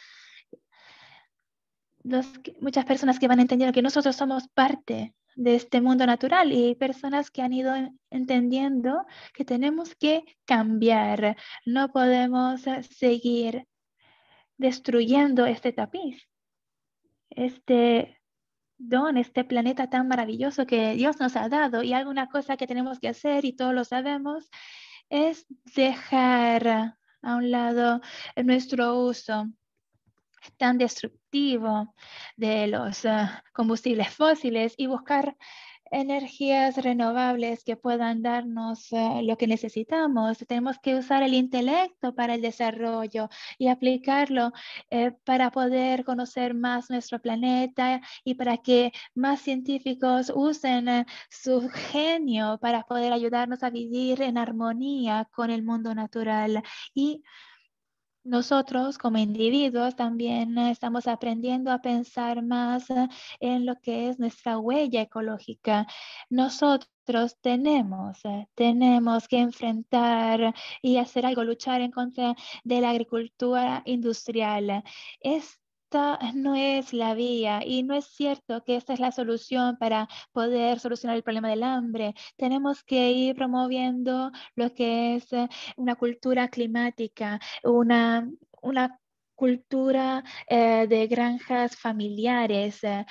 muchas personas que van entendiendo que nosotros somos parte de este mundo natural y personas que han ido entendiendo que tenemos que cambiar, no podemos eh, seguir destruyendo este tapiz, este don, este planeta tan maravilloso que Dios nos ha dado y alguna cosa que tenemos que hacer y todos lo sabemos es dejar a un lado nuestro uso tan destructivo de los eh, combustibles fósiles y buscar energías renovables que puedan darnos eh, lo que necesitamos. Tenemos que usar el intelecto para el desarrollo y aplicarlo eh, para poder conocer más nuestro planeta y para que más científicos usen su genio para poder ayudarnos a vivir en armonía con el mundo natural y nosotros como individuos también eh, estamos aprendiendo a pensar más eh, en lo que es nuestra huella ecológica. Nosotros tenemos, eh, tenemos que enfrentar y hacer algo, luchar en contra de la agricultura industrial esta no es la vía y no es cierto que esta es la solución para poder solucionar el problema del hambre. Tenemos que ir promoviendo lo que es eh, una cultura climática, una, una cultura eh, de granjas familiares, eh,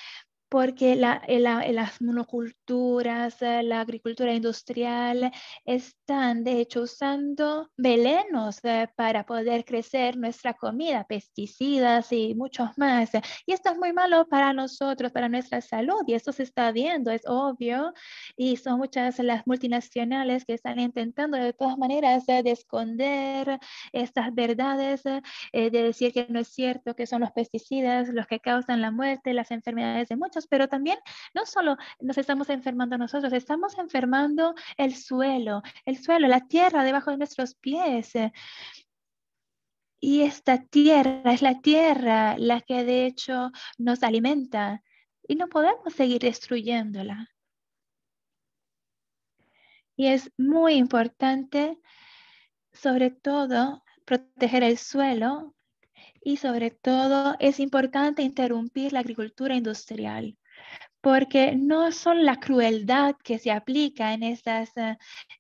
porque la, las monoculturas, eh, la agricultura industrial están de hecho usando velenos eh, para poder crecer nuestra comida, pesticidas y muchos más. Y esto es muy malo para nosotros, para nuestra salud, y esto se está viendo, es obvio, y son muchas las multinacionales que están intentando de todas maneras eh, de esconder estas verdades, de decir que no es cierto que son los pesticidas los que causan la muerte, las enfermedades de muchas pero también no solo nos estamos enfermando nosotros, estamos enfermando el suelo, el suelo, la tierra debajo de nuestros pies. Y esta tierra es la tierra la que de hecho nos alimenta y no podemos seguir destruyéndola. Y es muy importante, sobre todo, proteger el suelo y sobre todo es importante interrumpir la agricultura industrial porque no son la crueldad que se aplica en estas, eh,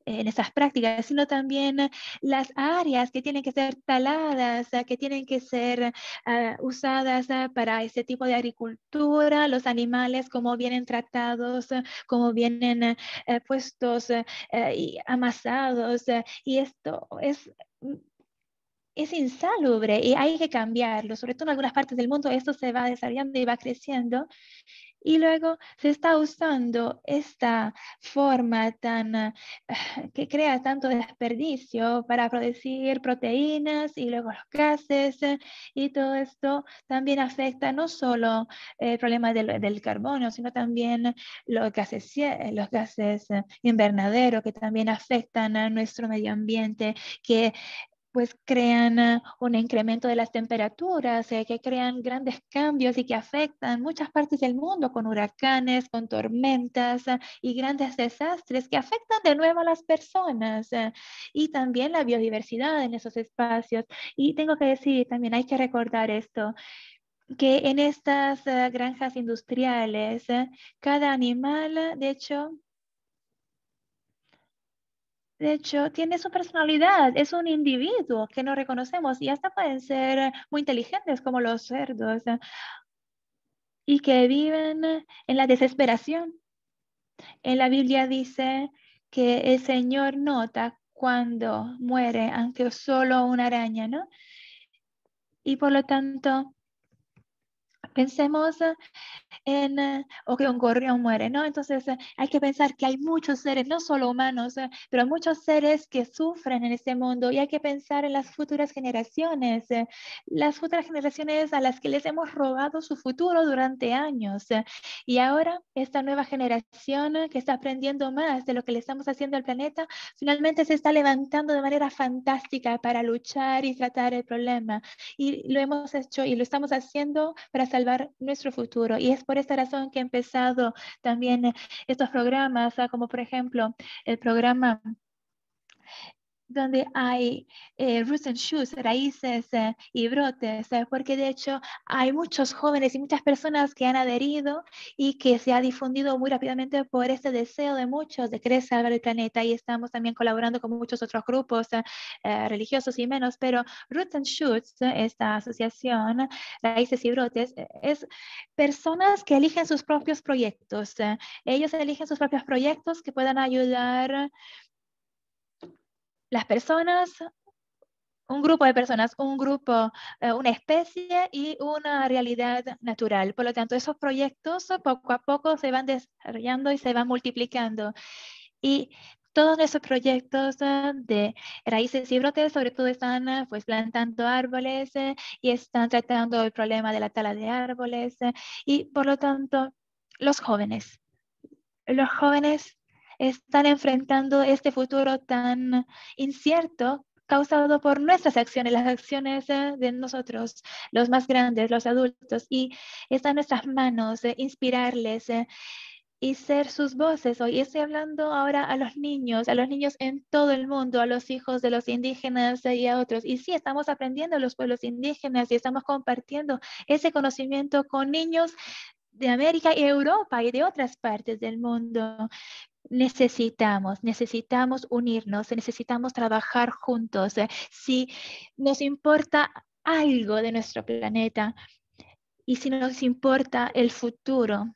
en prácticas, sino también las áreas que tienen que ser taladas, eh, que tienen que ser eh, usadas para ese tipo de agricultura, los animales, cómo vienen tratados, cómo vienen puestos y amasados. y esto es mm, es insalubre y hay que cambiarlo. Sobre todo en algunas partes del mundo esto se va desarrollando y va creciendo. Y luego se está usando esta forma tan eh, que crea tanto desperdicio para producir proteínas y luego los gases y todo esto también afecta no solo el problema del, del carbono, sino también los gases, los gases eh, invernaderos que también afectan a nuestro medio ambiente, que pues crean ah, un incremento de las temperaturas, eh, que crean grandes cambios y que afectan muchas partes del mundo con huracanes, con tormentas ah, y grandes desastres que afectan de nuevo a las personas ah, y también la biodiversidad en esos espacios. Y tengo que decir, también hay que recordar esto, que en estas granjas industriales, cada animal, de hecho, de hecho, tiene su personalidad, es un individuo que no reconocemos y hasta pueden ser muy inteligentes como los cerdos ¿eh? y que viven en la desesperación. En la Biblia dice que el Señor nota cuando muere, aunque solo una araña, ¿no? Y por lo tanto, Pensemos eh, en, eh, o que un gorrión muere, ¿no? Entonces eh, hay que pensar que hay muchos seres, no solo humanos, pero muchos seres que sufren en este mundo y hay que pensar en las futuras generaciones, las futuras generaciones a las que les hemos robado su futuro durante años. y ahora esta nueva generación que está aprendiendo más de lo que le estamos haciendo al planeta, finalmente se está levantando de manera fantástica para luchar y tratar el problema. Y lo hemos hecho y lo estamos haciendo para hacer nuestro futuro. Y es por esta razón que he empezado también estos programas, ah, como por ejemplo el programa donde hay eh, roots and shoots, raíces eh, y brotes, eh, porque de hecho hay muchos jóvenes y muchas personas que han adherido y que se ha difundido muy rápidamente por este deseo de muchos de querer salvar el planeta y estamos también colaborando con muchos otros grupos religiosos y menos, pero Roots and Shoots, esta asociación, raíces y brotes, es personas que eligen sus propios proyectos. ellos eligen sus propios proyectos que puedan ayudar las personas, un grupo de personas, un grupo, eh, una especie y una realidad natural. Por lo tanto, esos proyectos poco a poco se van desarrollando y se van multiplicando. Y todos esos proyectos eh, de raíces y brotes, sobre todo están eh, pues, plantando árboles y están tratando el problema de la tala de árboles. Y por lo tanto, los jóvenes. Los jóvenes están enfrentando este futuro tan incierto causado por nuestras acciones, las acciones de nosotros, los más grandes, los adultos, y está en nuestras manos eh, inspirarles eh, y ser sus voces. Hoy estoy hablando ahora a los niños, a los niños en todo el mundo, a los hijos de los indígenas eh, y a otros. Y sí, estamos aprendiendo los pueblos indígenas y estamos compartiendo ese conocimiento con niños de América y Europa y de otras partes del mundo necesitamos, necesitamos unirnos, necesitamos trabajar juntos. Eh, si nos importa algo de nuestro planeta y si nos importa el futuro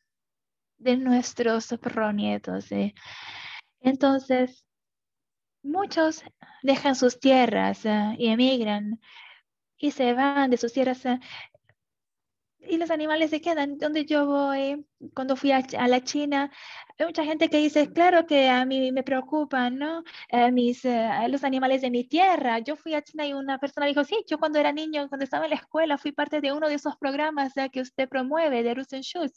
de nuestros pronietos. Eh. Entonces, muchos dejan sus tierras eh, y emigran y se van de sus tierras y los animales se quedan donde yo voy. Cuando fui a, la China, hay mucha gente que dice, claro que a mí me preocupan, ¿no? Eh, mis, eh, los animales de mi tierra. Yo fui a China y una persona dijo, sí, yo cuando era niño, cuando estaba en la escuela, fui parte de uno de esos programas eh, que usted promueve, de Rusen Shoes.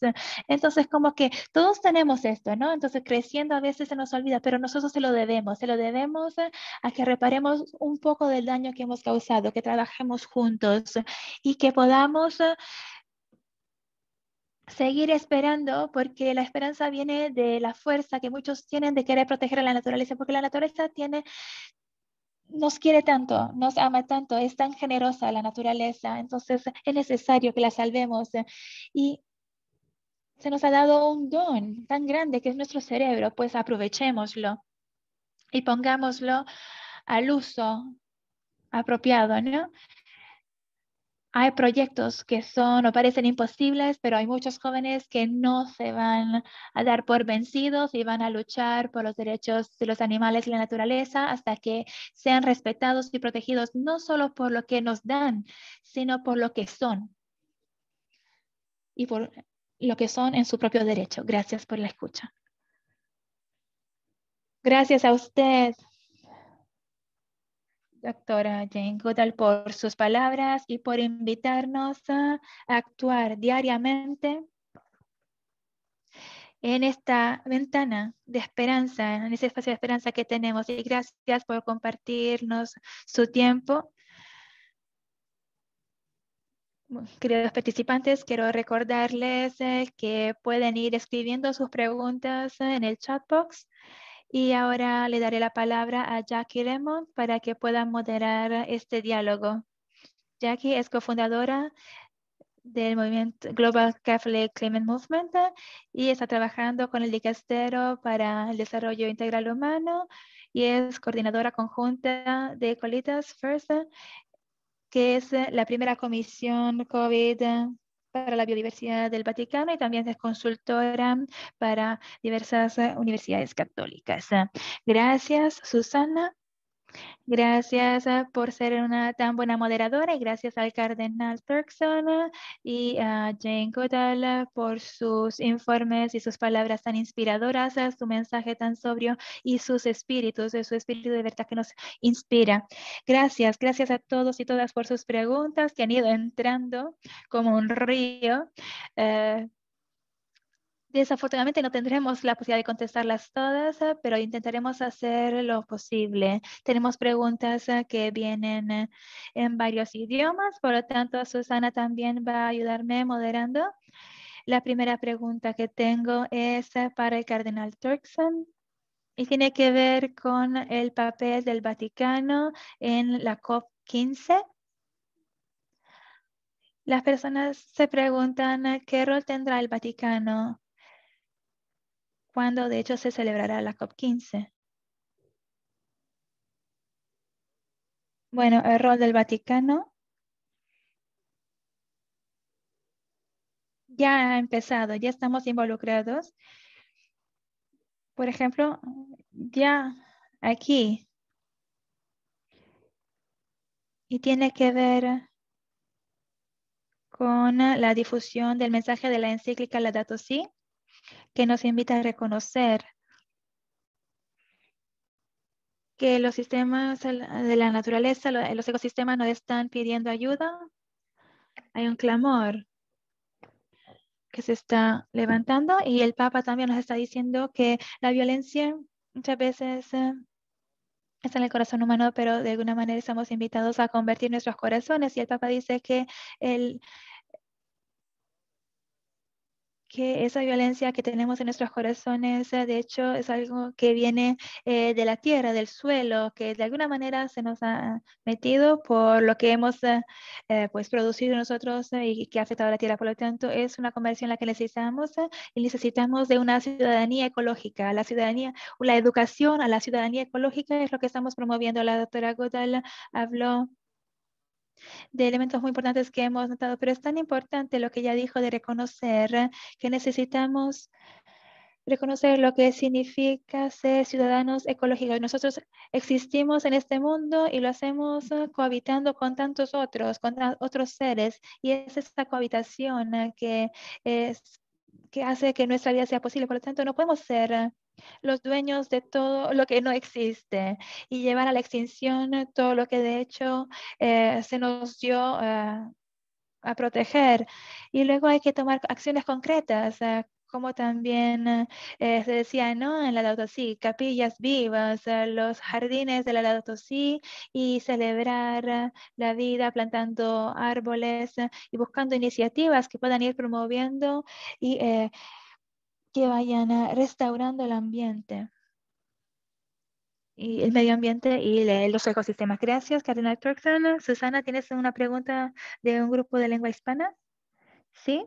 Entonces, como que todos tenemos esto, ¿no? Entonces, creciendo a veces se nos olvida, pero nosotros se lo debemos, se lo debemos a que reparemos un poco del daño que hemos causado, que trabajemos juntos y que podamos seguir esperando porque la esperanza viene de la fuerza que muchos tienen de querer proteger a la naturaleza, porque la naturaleza tiene nos quiere tanto, nos ama tanto, es tan generosa la naturaleza, entonces es necesario que la salvemos. Eh, y se nos ha dado un don tan grande que es nuestro cerebro, pues aprovechémoslo y pongámoslo al uso apropiado, ¿no? hay proyectos que son o parecen imposibles, pero hay muchos jóvenes que no se van a dar por vencidos y van a luchar por los derechos de los animales y la naturaleza hasta que sean respetados y protegidos, no solo por lo que nos dan, sino por lo que son y por lo que son en su propio derecho. Gracias por la escucha. Gracias a usted. Doctora Jane Goodall, por sus palabras y por invitarnos a actuar diariamente en esta ventana de esperanza, en ese espacio de esperanza que tenemos. Y gracias por compartirnos su tiempo. Queridos participantes, quiero recordarles eh, que pueden ir escribiendo sus preguntas en el chat box y ahora le daré la palabra a Jackie Lemon para que pueda moderar este diálogo. Jackie es cofundadora del movimiento Global Catholic Climate Movement y está trabajando con el Dicastero para el Desarrollo Integral Humano y es coordinadora conjunta de Colitas First, que es la primera comisión COVID para la biodiversidad del Vaticano y también es consultora para diversas eh, universidades católicas. Gracias, Susana. Gracias ah, por ser una tan buena moderadora y gracias al cardenal Turkson y a Jane Goodall ah, por sus informes y sus palabras tan inspiradoras, ah, su mensaje tan sobrio y sus espíritus, su espíritu de verdad que nos inspira. Gracias, gracias a todos y todas por sus preguntas que han ido entrando como un río. Desafortunadamente no tendremos la posibilidad de contestarlas todas, ah, pero intentaremos hacer lo posible. Tenemos preguntas ah, que vienen eh, en varios idiomas, por lo tanto Susana también va a ayudarme moderando. La primera pregunta que tengo es ah, para el cardenal Turkson y tiene que ver con el papel del Vaticano en la COP15. Las personas se preguntan qué rol tendrá el Vaticano cuando de hecho se celebrará la COP15. Bueno, el rol del Vaticano. Ya ha empezado, ya estamos involucrados. Por ejemplo, ya aquí. Y tiene que ver con la difusión del mensaje de la encíclica La Dato Si que nos invita a reconocer que los sistemas de la naturaleza, los ecosistemas nos están pidiendo ayuda. Hay un clamor que se está levantando y el Papa también nos está diciendo que la violencia muchas veces eh, está en el corazón humano, pero de alguna manera estamos invitados a convertir nuestros corazones. Y el Papa dice que el, esa violencia que tenemos en nuestros corazones, eh, de hecho, es algo que viene eh, de la tierra, del suelo, que de alguna manera se nos ha metido por lo que hemos eh, pues producido nosotros y que ha afectado la tierra. Por lo tanto, es una conversión la que necesitamos y necesitamos de una ciudadanía ecológica. La ciudadanía, la educación a la ciudadanía ecológica es lo que estamos promoviendo. La doctora Godal habló de elementos muy importantes que hemos notado, pero es tan importante lo que ya dijo de reconocer eh, que necesitamos reconocer lo que significa ser ciudadanos ecológicos. Nosotros existimos en este mundo y lo hacemos eh, cohabitando con tantos otros, con otros seres, y es esta cohabitación eh, que, es, que hace que nuestra vida sea posible. Por lo tanto, no podemos ser los dueños de todo lo que no existe y llevar a la extinción eh, todo lo que de hecho eh, se nos dio eh, a proteger. Y luego hay que tomar acciones concretas. como también se decía ¿no? en la Lautosí, capillas vivas, los jardines de la Lautosí y celebrar la vida plantando árboles y buscando iniciativas que puedan ir promoviendo y que vayan restaurando el ambiente y el medio ambiente y los ecosistemas. Gracias, cardinal Turkson. Susana, ¿tienes una pregunta de un grupo de lengua hispana? Sí.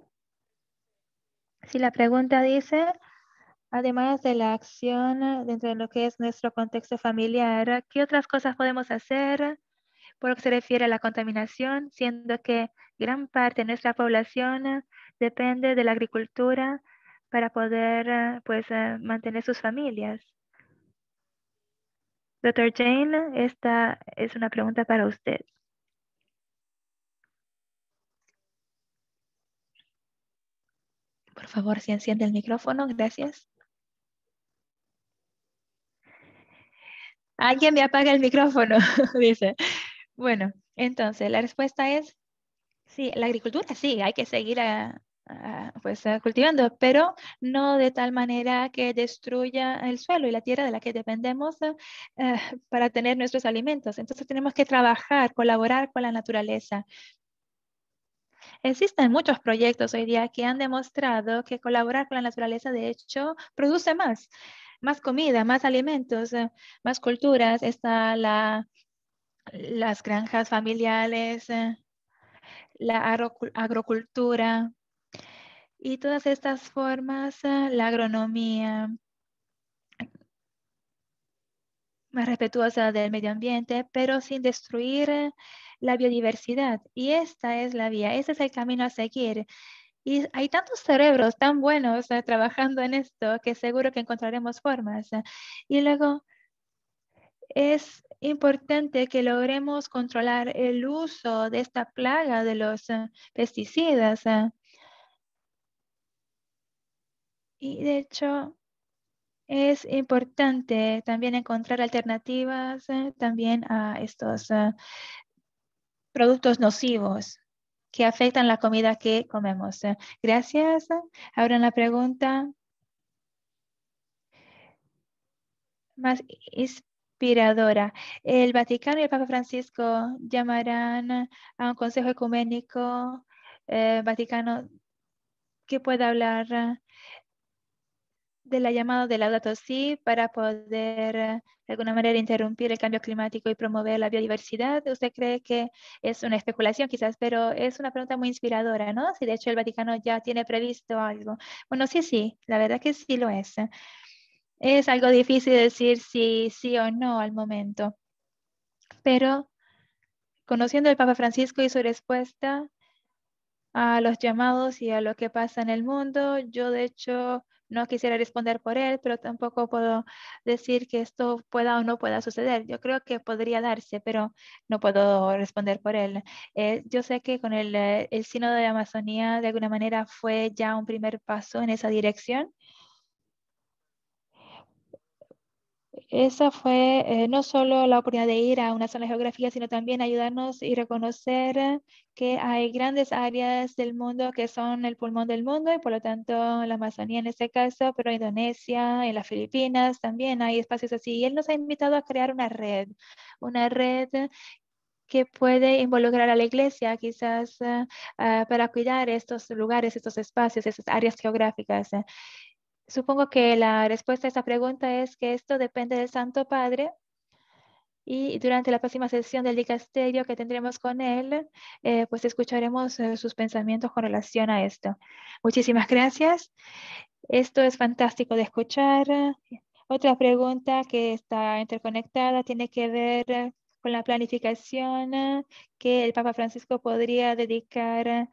Sí, la pregunta dice, además de la acción eh, dentro de lo que es nuestro contexto familiar, ¿qué otras cosas podemos hacer por lo que se refiere a la contaminación, siendo que gran parte de nuestra población eh, depende de la agricultura para poder eh, pues eh, mantener sus familias. Doctor Jane, esta es una pregunta para usted. Por favor, si enciende el micrófono, gracias. Alguien me apaga el micrófono, dice. Bueno, entonces la respuesta es sí, la agricultura sí, hay que seguir a, eh, Ah, pues, ah, cultivando, pero no de tal manera que destruya el suelo y la tierra de la que dependemos ah, para tener nuestros alimentos. Entonces tenemos que trabajar, colaborar con la naturaleza. Existen muchos proyectos hoy día que han demostrado que colaborar con la naturaleza, de hecho, produce más, más comida, más alimentos, más culturas. Está la, las granjas familiares, la agrocultura, y todas estas formas, ah, la agronomía más respetuosa del medio ambiente, pero sin destruir eh, la biodiversidad. Y esta es la vía, ese es el camino a seguir. Y hay tantos cerebros tan buenos eh, trabajando en esto que seguro que encontraremos formas. Ah, y luego es importante que logremos controlar el uso de esta plaga de los ah, pesticidas. Y de hecho, es importante también encontrar alternativas eh, también a estos eh, productos nocivos que afectan la comida que comemos. Eh. Gracias. Ahora la pregunta más inspiradora. El Vaticano y el Papa Francisco llamarán a un consejo ecuménico vaticano que pueda hablar de la llamada de Laudato Si para poder eh, de alguna manera interrumpir el cambio climático y promover la biodiversidad. Usted cree que es una especulación quizás, pero es una pregunta muy inspiradora, ¿no? Si de hecho el Vaticano ya tiene previsto algo. Bueno, sí, sí, la verdad que sí lo es. Es algo difícil decir si sí o no al momento, pero conociendo el Papa Francisco y su respuesta a los llamados y a lo que pasa en el mundo, yo de hecho no quisiera responder por él, pero tampoco puedo decir que esto pueda o no pueda suceder. Yo creo que podría darse, pero no puedo responder por él. Eh, yo sé que con el, eh, el Sino de Amazonía, de alguna manera, fue ya un primer paso en esa dirección esa fue eh, no solo la oportunidad de ir a una zona geográfica, sino también ayudarnos y reconocer que hay grandes áreas del mundo que son el pulmón del mundo y por lo tanto la Amazonía en este caso, pero Indonesia, en las Filipinas también hay espacios así. Y él nos ha invitado a crear una red, una red que puede involucrar a la iglesia quizás eh, eh, para cuidar estos lugares, estos espacios, estas áreas geográficas. Supongo que la respuesta a esta pregunta es que esto depende del Santo Padre y durante la próxima sesión del dicasterio que tendremos con él, eh, pues escucharemos eh, sus pensamientos con relación a esto. Muchísimas gracias. Esto es fantástico de escuchar. Otra pregunta que está interconectada tiene que ver eh, con la planificación que el Papa Francisco podría dedicar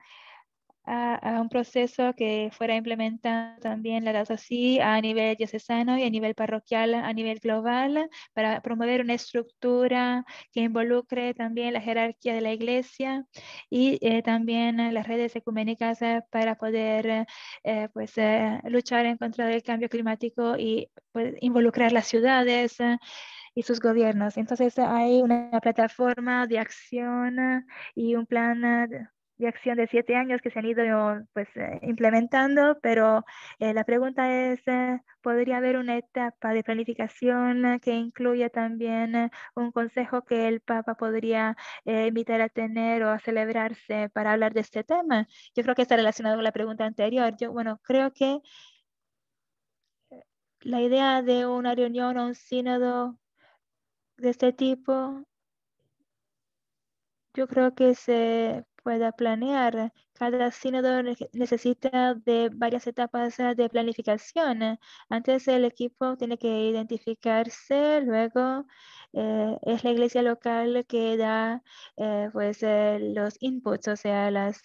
a, un proceso que fuera implementado también la así a nivel diocesano y a nivel parroquial, a nivel global, para promover una estructura que involucre también la jerarquía de la iglesia y eh, también las redes ecuménicas eh, para poder eh, pues, luchar en contra del cambio climático y pues, involucrar las ciudades y sus gobiernos. Entonces hay una plataforma de acción y un plan de acción de siete años que se han ido pues, eh, implementando, pero eh, la pregunta es, eh, ¿podría haber una etapa de planificación que incluya también un consejo que el Papa podría invitar a tener o a celebrarse para hablar de este tema? Yo creo que está relacionado con la pregunta anterior. Yo, bueno, creo que la idea de una reunión o un sínodo de este tipo, yo creo que se pueda planear. Cada sínodo necesita de varias etapas de planificación. Antes el equipo tiene que identificarse, luego eh, es la iglesia local que da eh, pues, eh, los inputs, o sea, las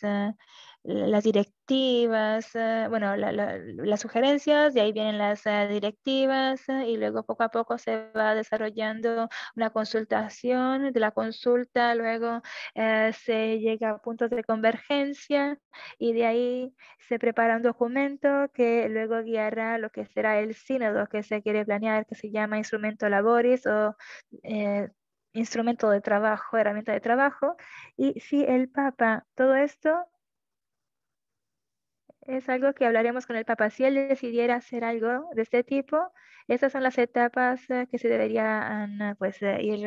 las directivas, eh, bueno, las sugerencias, de ahí vienen las eh, directivas eh, y luego poco a poco se va desarrollando una consultación, de la consulta luego se llega a puntos de convergencia y de ahí se prepara un documento que luego guiará lo que será el sínodo que se quiere planear, que se llama instrumento laboris o... instrumento de trabajo, herramienta de trabajo, y si el Papa, todo esto es algo que hablaremos con el Papa. Si él decidiera hacer algo de este tipo, esas son las etapas eh, que se deberían eh, pues, eh, ir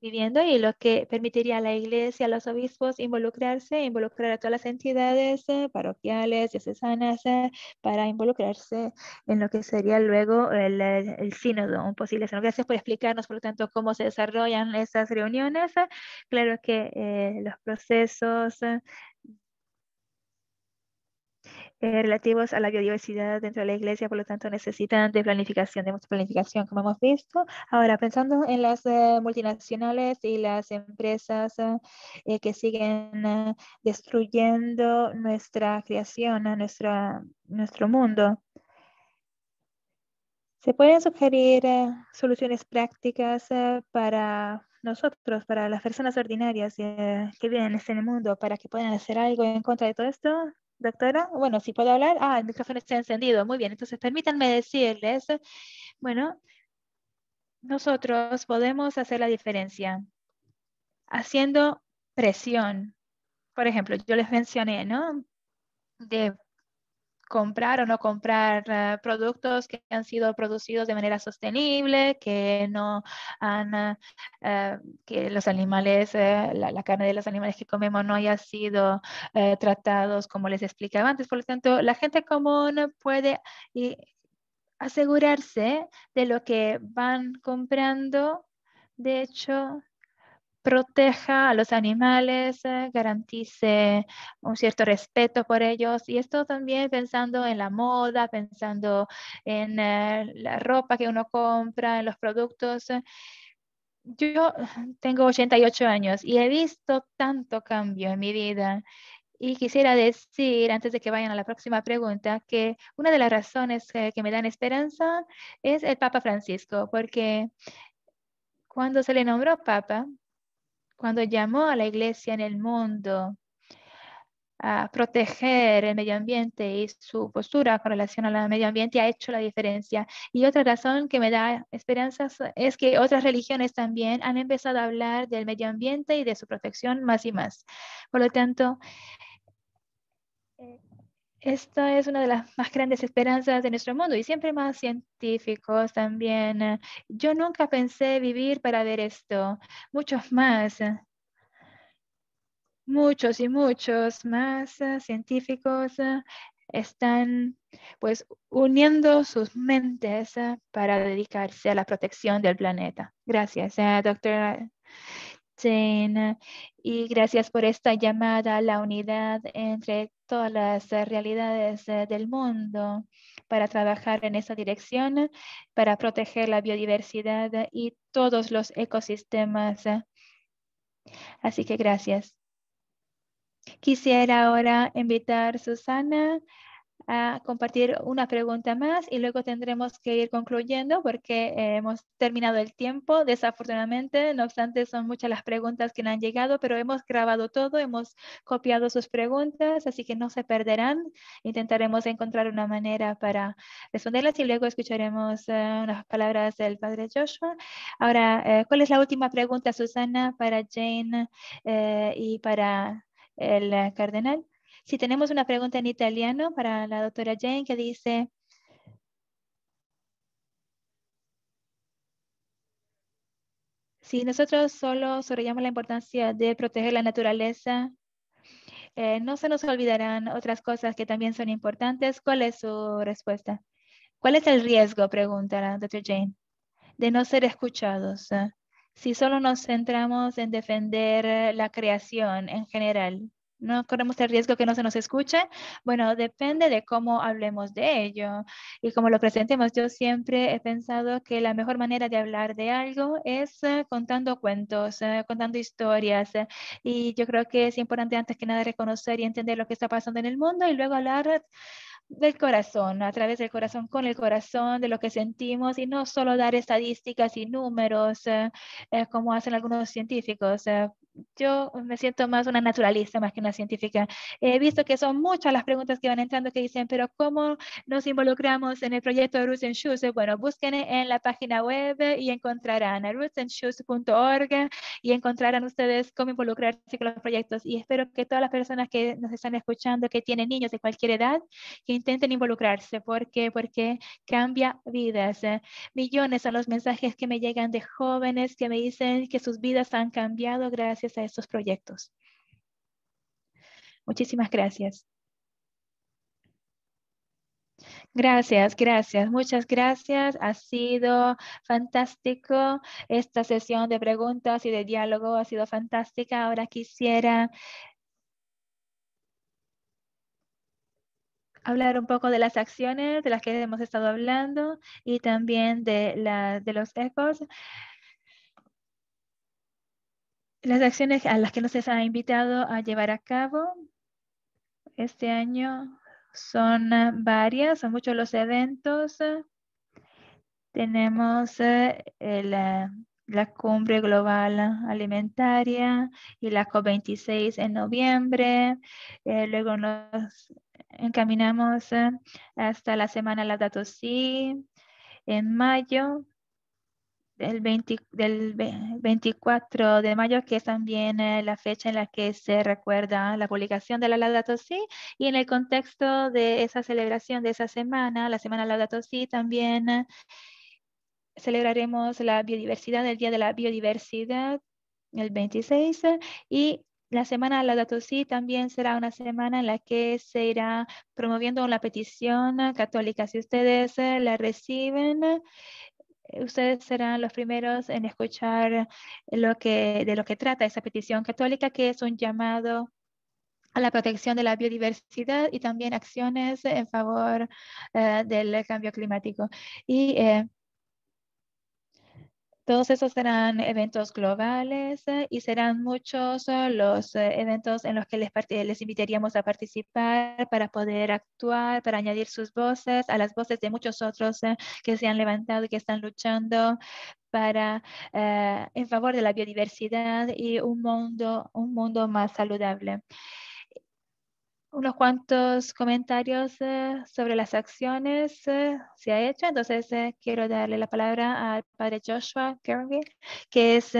viviendo y lo que permitiría a la iglesia, a los obispos involucrarse, involucrar a todas las entidades parroquiales, diocesanas, para involucrarse en lo que sería luego el, sínodo, un posible Gracias por explicarnos, por lo tanto, cómo se desarrollan esas reuniones. Claro que los procesos eh, relativos a la biodiversidad dentro de la iglesia, por lo tanto necesitan de planificación, de mucha planificación, como hemos visto. Ahora, pensando en las eh, multinacionales y las empresas eh, que siguen destruyendo nuestra creación, nuestra, nuestro mundo, ¿se pueden sugerir soluciones prácticas para nosotros, para las personas ordinarias que viven en este mundo, para que puedan hacer algo en contra de todo esto? Doctora, bueno, si puedo hablar. Ah, el micrófono está encendido. Muy bien, entonces permítanme decirles, bueno, nosotros podemos hacer la diferencia haciendo presión. Por ejemplo, yo les mencioné, ¿no? De comprar o no comprar eh, productos que han sido producidos de manera sostenible, que no han, eh, eh, que los animales, la, carne de los animales que comemos no haya sido tratados como les explicaba antes. Por lo tanto, la gente común puede asegurarse de lo que van comprando. De hecho, proteja a los animales, eh, garantice un cierto respeto por ellos. Y esto también pensando en la moda, pensando en eh, la ropa que uno compra, en los productos. Yo tengo 88 años y he visto tanto cambio en mi vida. Y quisiera decir, antes de que vayan a la próxima pregunta, que una de las razones eh, que, me dan esperanza es el Papa Francisco, porque cuando se le nombró Papa, cuando llamó a la iglesia en el mundo a proteger el medio ambiente y su postura con relación al medio ambiente ha hecho la diferencia. Y otra razón que me da esperanzas es que otras religiones también han empezado a hablar del medio ambiente y de su protección más y más. Por lo tanto, eh, esta es una de las más grandes esperanzas de nuestro mundo y siempre más científicos también. Yo nunca pensé vivir para ver esto. Muchos más. Muchos y muchos más científicos están pues uniendo sus mentes para dedicarse a la protección del planeta. Gracias, eh, doctora y gracias por esta llamada a la unidad entre todas las eh, realidades eh, del mundo para trabajar en esa dirección, para proteger la biodiversidad eh, y todos los ecosistemas. Así que gracias. Quisiera ahora invitar a Susana a compartir una pregunta más y luego tendremos que ir concluyendo porque eh, hemos terminado el tiempo, desafortunadamente. No obstante, son muchas las preguntas que han llegado, pero hemos grabado todo, hemos copiado sus preguntas, así que no se perderán. Intentaremos encontrar una manera para responderlas y luego escucharemos eh, las unas palabras del padre Joshua. Ahora, eh, ¿cuál es la última pregunta, Susana, para Jane y para el cardenal? Si tenemos una pregunta en italiano para la doctora Jane que dice, si nosotros solo subrayamos la importancia de proteger la naturaleza, eh, no se nos olvidarán otras cosas que también son importantes. ¿Cuál es su respuesta? ¿Cuál es el riesgo? Pregunta la doctora Jane. De no ser escuchados. Eh, si solo nos centramos en defender la creación en general, no corremos el riesgo que no se nos escuche. Bueno, depende de cómo hablemos de ello y cómo lo presentemos. Yo siempre he pensado que la mejor manera de hablar de algo es eh, contando cuentos, eh, contando historias. Y yo creo que es importante antes que nada reconocer y entender lo que está pasando en el mundo y luego hablar del corazón, a través del corazón, con el corazón, de lo que sentimos y no solo dar estadísticas y números eh, como hacen algunos científicos yo me siento más una naturalista más que una científica. He visto que son muchas las preguntas que van entrando que dicen, pero ¿cómo nos involucramos en el proyecto de Roots and Shoes? Bueno, busquen en la página web y encontrarán a rootsandshoes.org y encontrarán ustedes cómo involucrarse con los proyectos. Y espero que todas las personas que nos están escuchando, que tienen niños de cualquier edad, que intenten involucrarse. ¿Por qué? Porque cambia vidas. Millones son los mensajes que me llegan de jóvenes que me dicen que sus vidas han cambiado gracias a estos proyectos. Muchísimas gracias. Gracias, gracias, muchas gracias. Ha sido fantástico. Esta sesión de preguntas y de diálogo ha sido fantástica. Ahora quisiera hablar un poco de las acciones de las que hemos estado hablando y también de, la, de los ecos. Las acciones a las que nos ha invitado a llevar a cabo este año son eh, varias, son muchos los eventos. Tenemos eh, eh, la cumbre global alimentaria y la COP26 en noviembre. luego nos encaminamos hasta la semana de la datos sí en mayo del, del 24 de mayo, que es también eh, la fecha en la que se recuerda la publicación de la Laudato Si, y en el contexto de esa celebración de esa semana, la semana Laudato Si, también eh, celebraremos la biodiversidad, el Día de la Biodiversidad, el 26, eh, y la semana Laudato Si también será una semana en la que se irá promoviendo la petición católica. Si ustedes la reciben, eh, ustedes serán los primeros en escuchar lo que, de lo que trata esa petición católica, que es un llamado a la protección de la biodiversidad y también acciones en favor eh, del cambio climático. Y eh, todos esos serán eventos globales eh, y serán muchos eh, los eh, eventos en los que les, invitaríamos a participar para poder actuar, para añadir sus voces a las voces de muchos otros que se han levantado y que están luchando para, en favor de la biodiversidad y un mundo, un mundo más saludable unos cuantos comentarios eh, sobre las acciones eh, se ha hecho. Entonces, eh, quiero darle la palabra al padre Joshua Kerwin, que es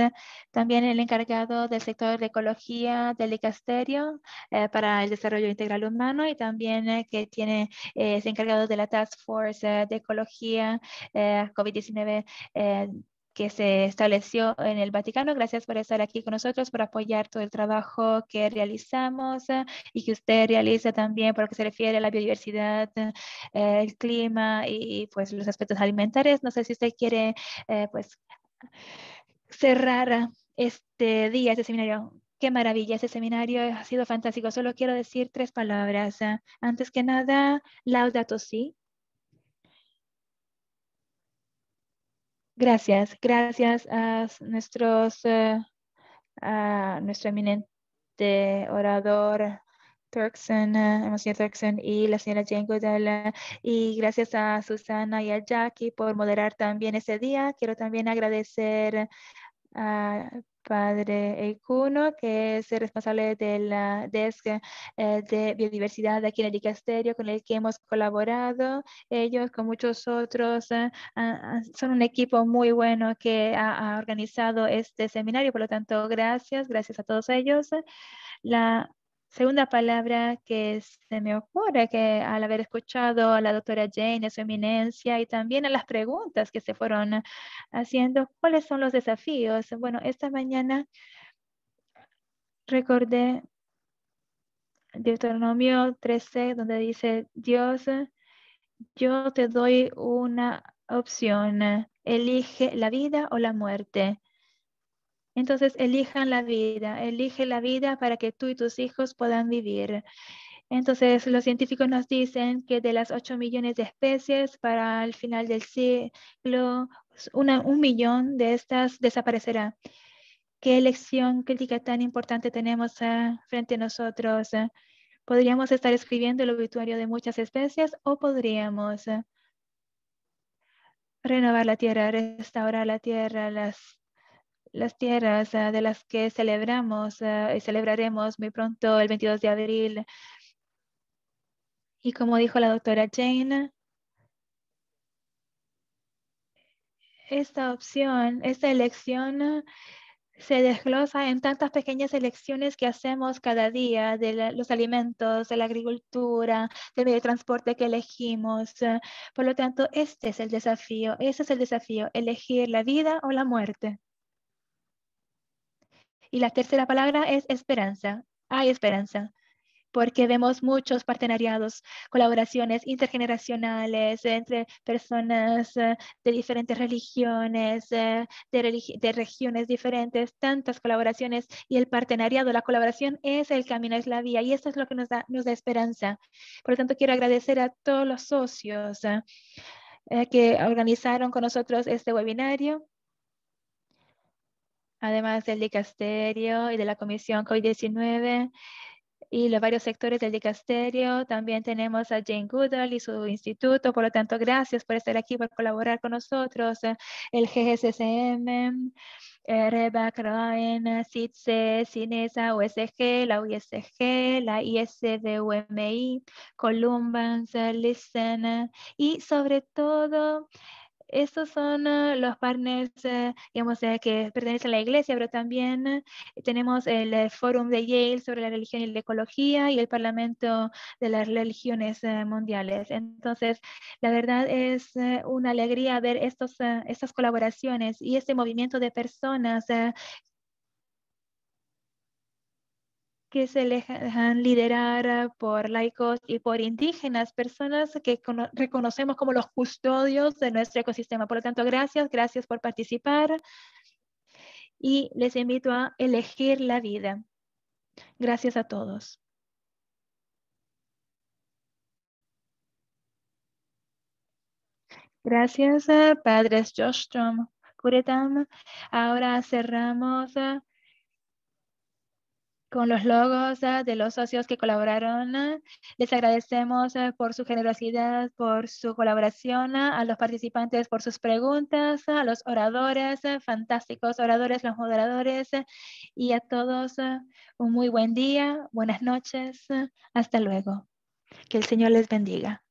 también el encargado del sector de ecología del dicasterio para el desarrollo integral humano y también que tiene, es encargado de la Task Force de Ecología COVID-19 que se estableció en el Vaticano. Gracias por estar aquí con nosotros, por apoyar todo el trabajo que realizamos eh, y que usted realiza también por lo que se refiere a la biodiversidad, eh, el clima y pues los aspectos alimentarios. No sé si usted quiere eh, pues cerrar este día, este seminario. Qué maravilla este seminario, ha sido fantástico. Solo quiero decir tres palabras. Antes que nada, laudato si, Gracias, gracias a nuestros eh, a nuestro eminente orador Turkson, eh, y la señora Jane Goodell. Eh, y gracias a Susana y a Jackie por moderar también ese día. Quiero también agradecer a padre Eikuno, que es el responsable de la desk eh, de biodiversidad aquí en el Dicasterio, con el que hemos colaborado. Ellos, con muchos otros, eh, ah, ah, son un equipo muy bueno que ha, ha, organizado este seminario. Por lo tanto, gracias, gracias a todos ellos. La segunda palabra que se me ocurre, que al haber escuchado a la doctora Jane, a su eminencia, y también a las preguntas que se fueron haciendo, ¿cuáles son los desafíos? Bueno, esta mañana recordé Deuteronomio 13, donde dice, Dios, yo te doy una opción, elige la vida o la muerte. Entonces, elijan la vida, elige la vida para que tú y tus hijos puedan vivir. Entonces, los científicos nos dicen que de las 8 millones de especies para el final del siglo, un millón de estas desaparecerá. ¿Qué elección crítica tan importante tenemos ah, frente a nosotros? Podríamos estar escribiendo el obituario de muchas especies o podríamos ah, renovar la tierra, restaurar la tierra, las las tierras ah, de las que celebramos ah, y celebraremos muy pronto el 22 de abril. Y como dijo la doctora Jane, esta opción, esta elección se desglosa en tantas pequeñas elecciones que hacemos cada día de los alimentos, de la agricultura, del medio transporte que elegimos. Por lo tanto, este es el desafío, ese es el desafío, elegir la vida o la muerte. Y la tercera palabra es esperanza. Hay esperanza porque vemos muchos partenariados, colaboraciones intergeneracionales entre personas eh, de diferentes religiones, eh, de, regiones diferentes, tantas colaboraciones y el partenariado, la colaboración es el camino, es la vía y esto es lo que nos da, nos da esperanza. Por lo tanto, quiero agradecer a todos los socios eh, que organizaron con nosotros este webinario además del dicasterio y de la Comisión COVID-19 y los varios sectores del dicasterio. También tenemos a Jane Goodall y su instituto. Por lo tanto, gracias por estar aquí, por colaborar con nosotros. El GGCCM, eh, REBA, CRAIN, CITSE, CINESA, USG, la USG, la ISDUMI, Columbans, LISTEN y sobre todo estos son ah, los partners, eh, digamos, eh, que pertenecen a la iglesia, pero también eh, tenemos el Fórum de Yale sobre la religión y la ecología y el Parlamento de las Religiones Mundiales. Entonces, la verdad es una alegría ver estos, estas colaboraciones y este movimiento de personas que se dejan liderar por laicos y por indígenas, personas que reconocemos como los custodios de nuestro ecosistema. Por lo tanto, gracias, gracias por participar y les invito a elegir la vida. Gracias a todos. Gracias, eh, padres Jostrom, Kuretam. Ahora cerramos eh, con los logos de los socios que colaboraron. Les agradecemos por su generosidad, por su colaboración, a los participantes por sus preguntas, a los oradores, fantásticos oradores, los moderadores y a todos un muy buen día, buenas noches, hasta luego. Que el Señor les bendiga.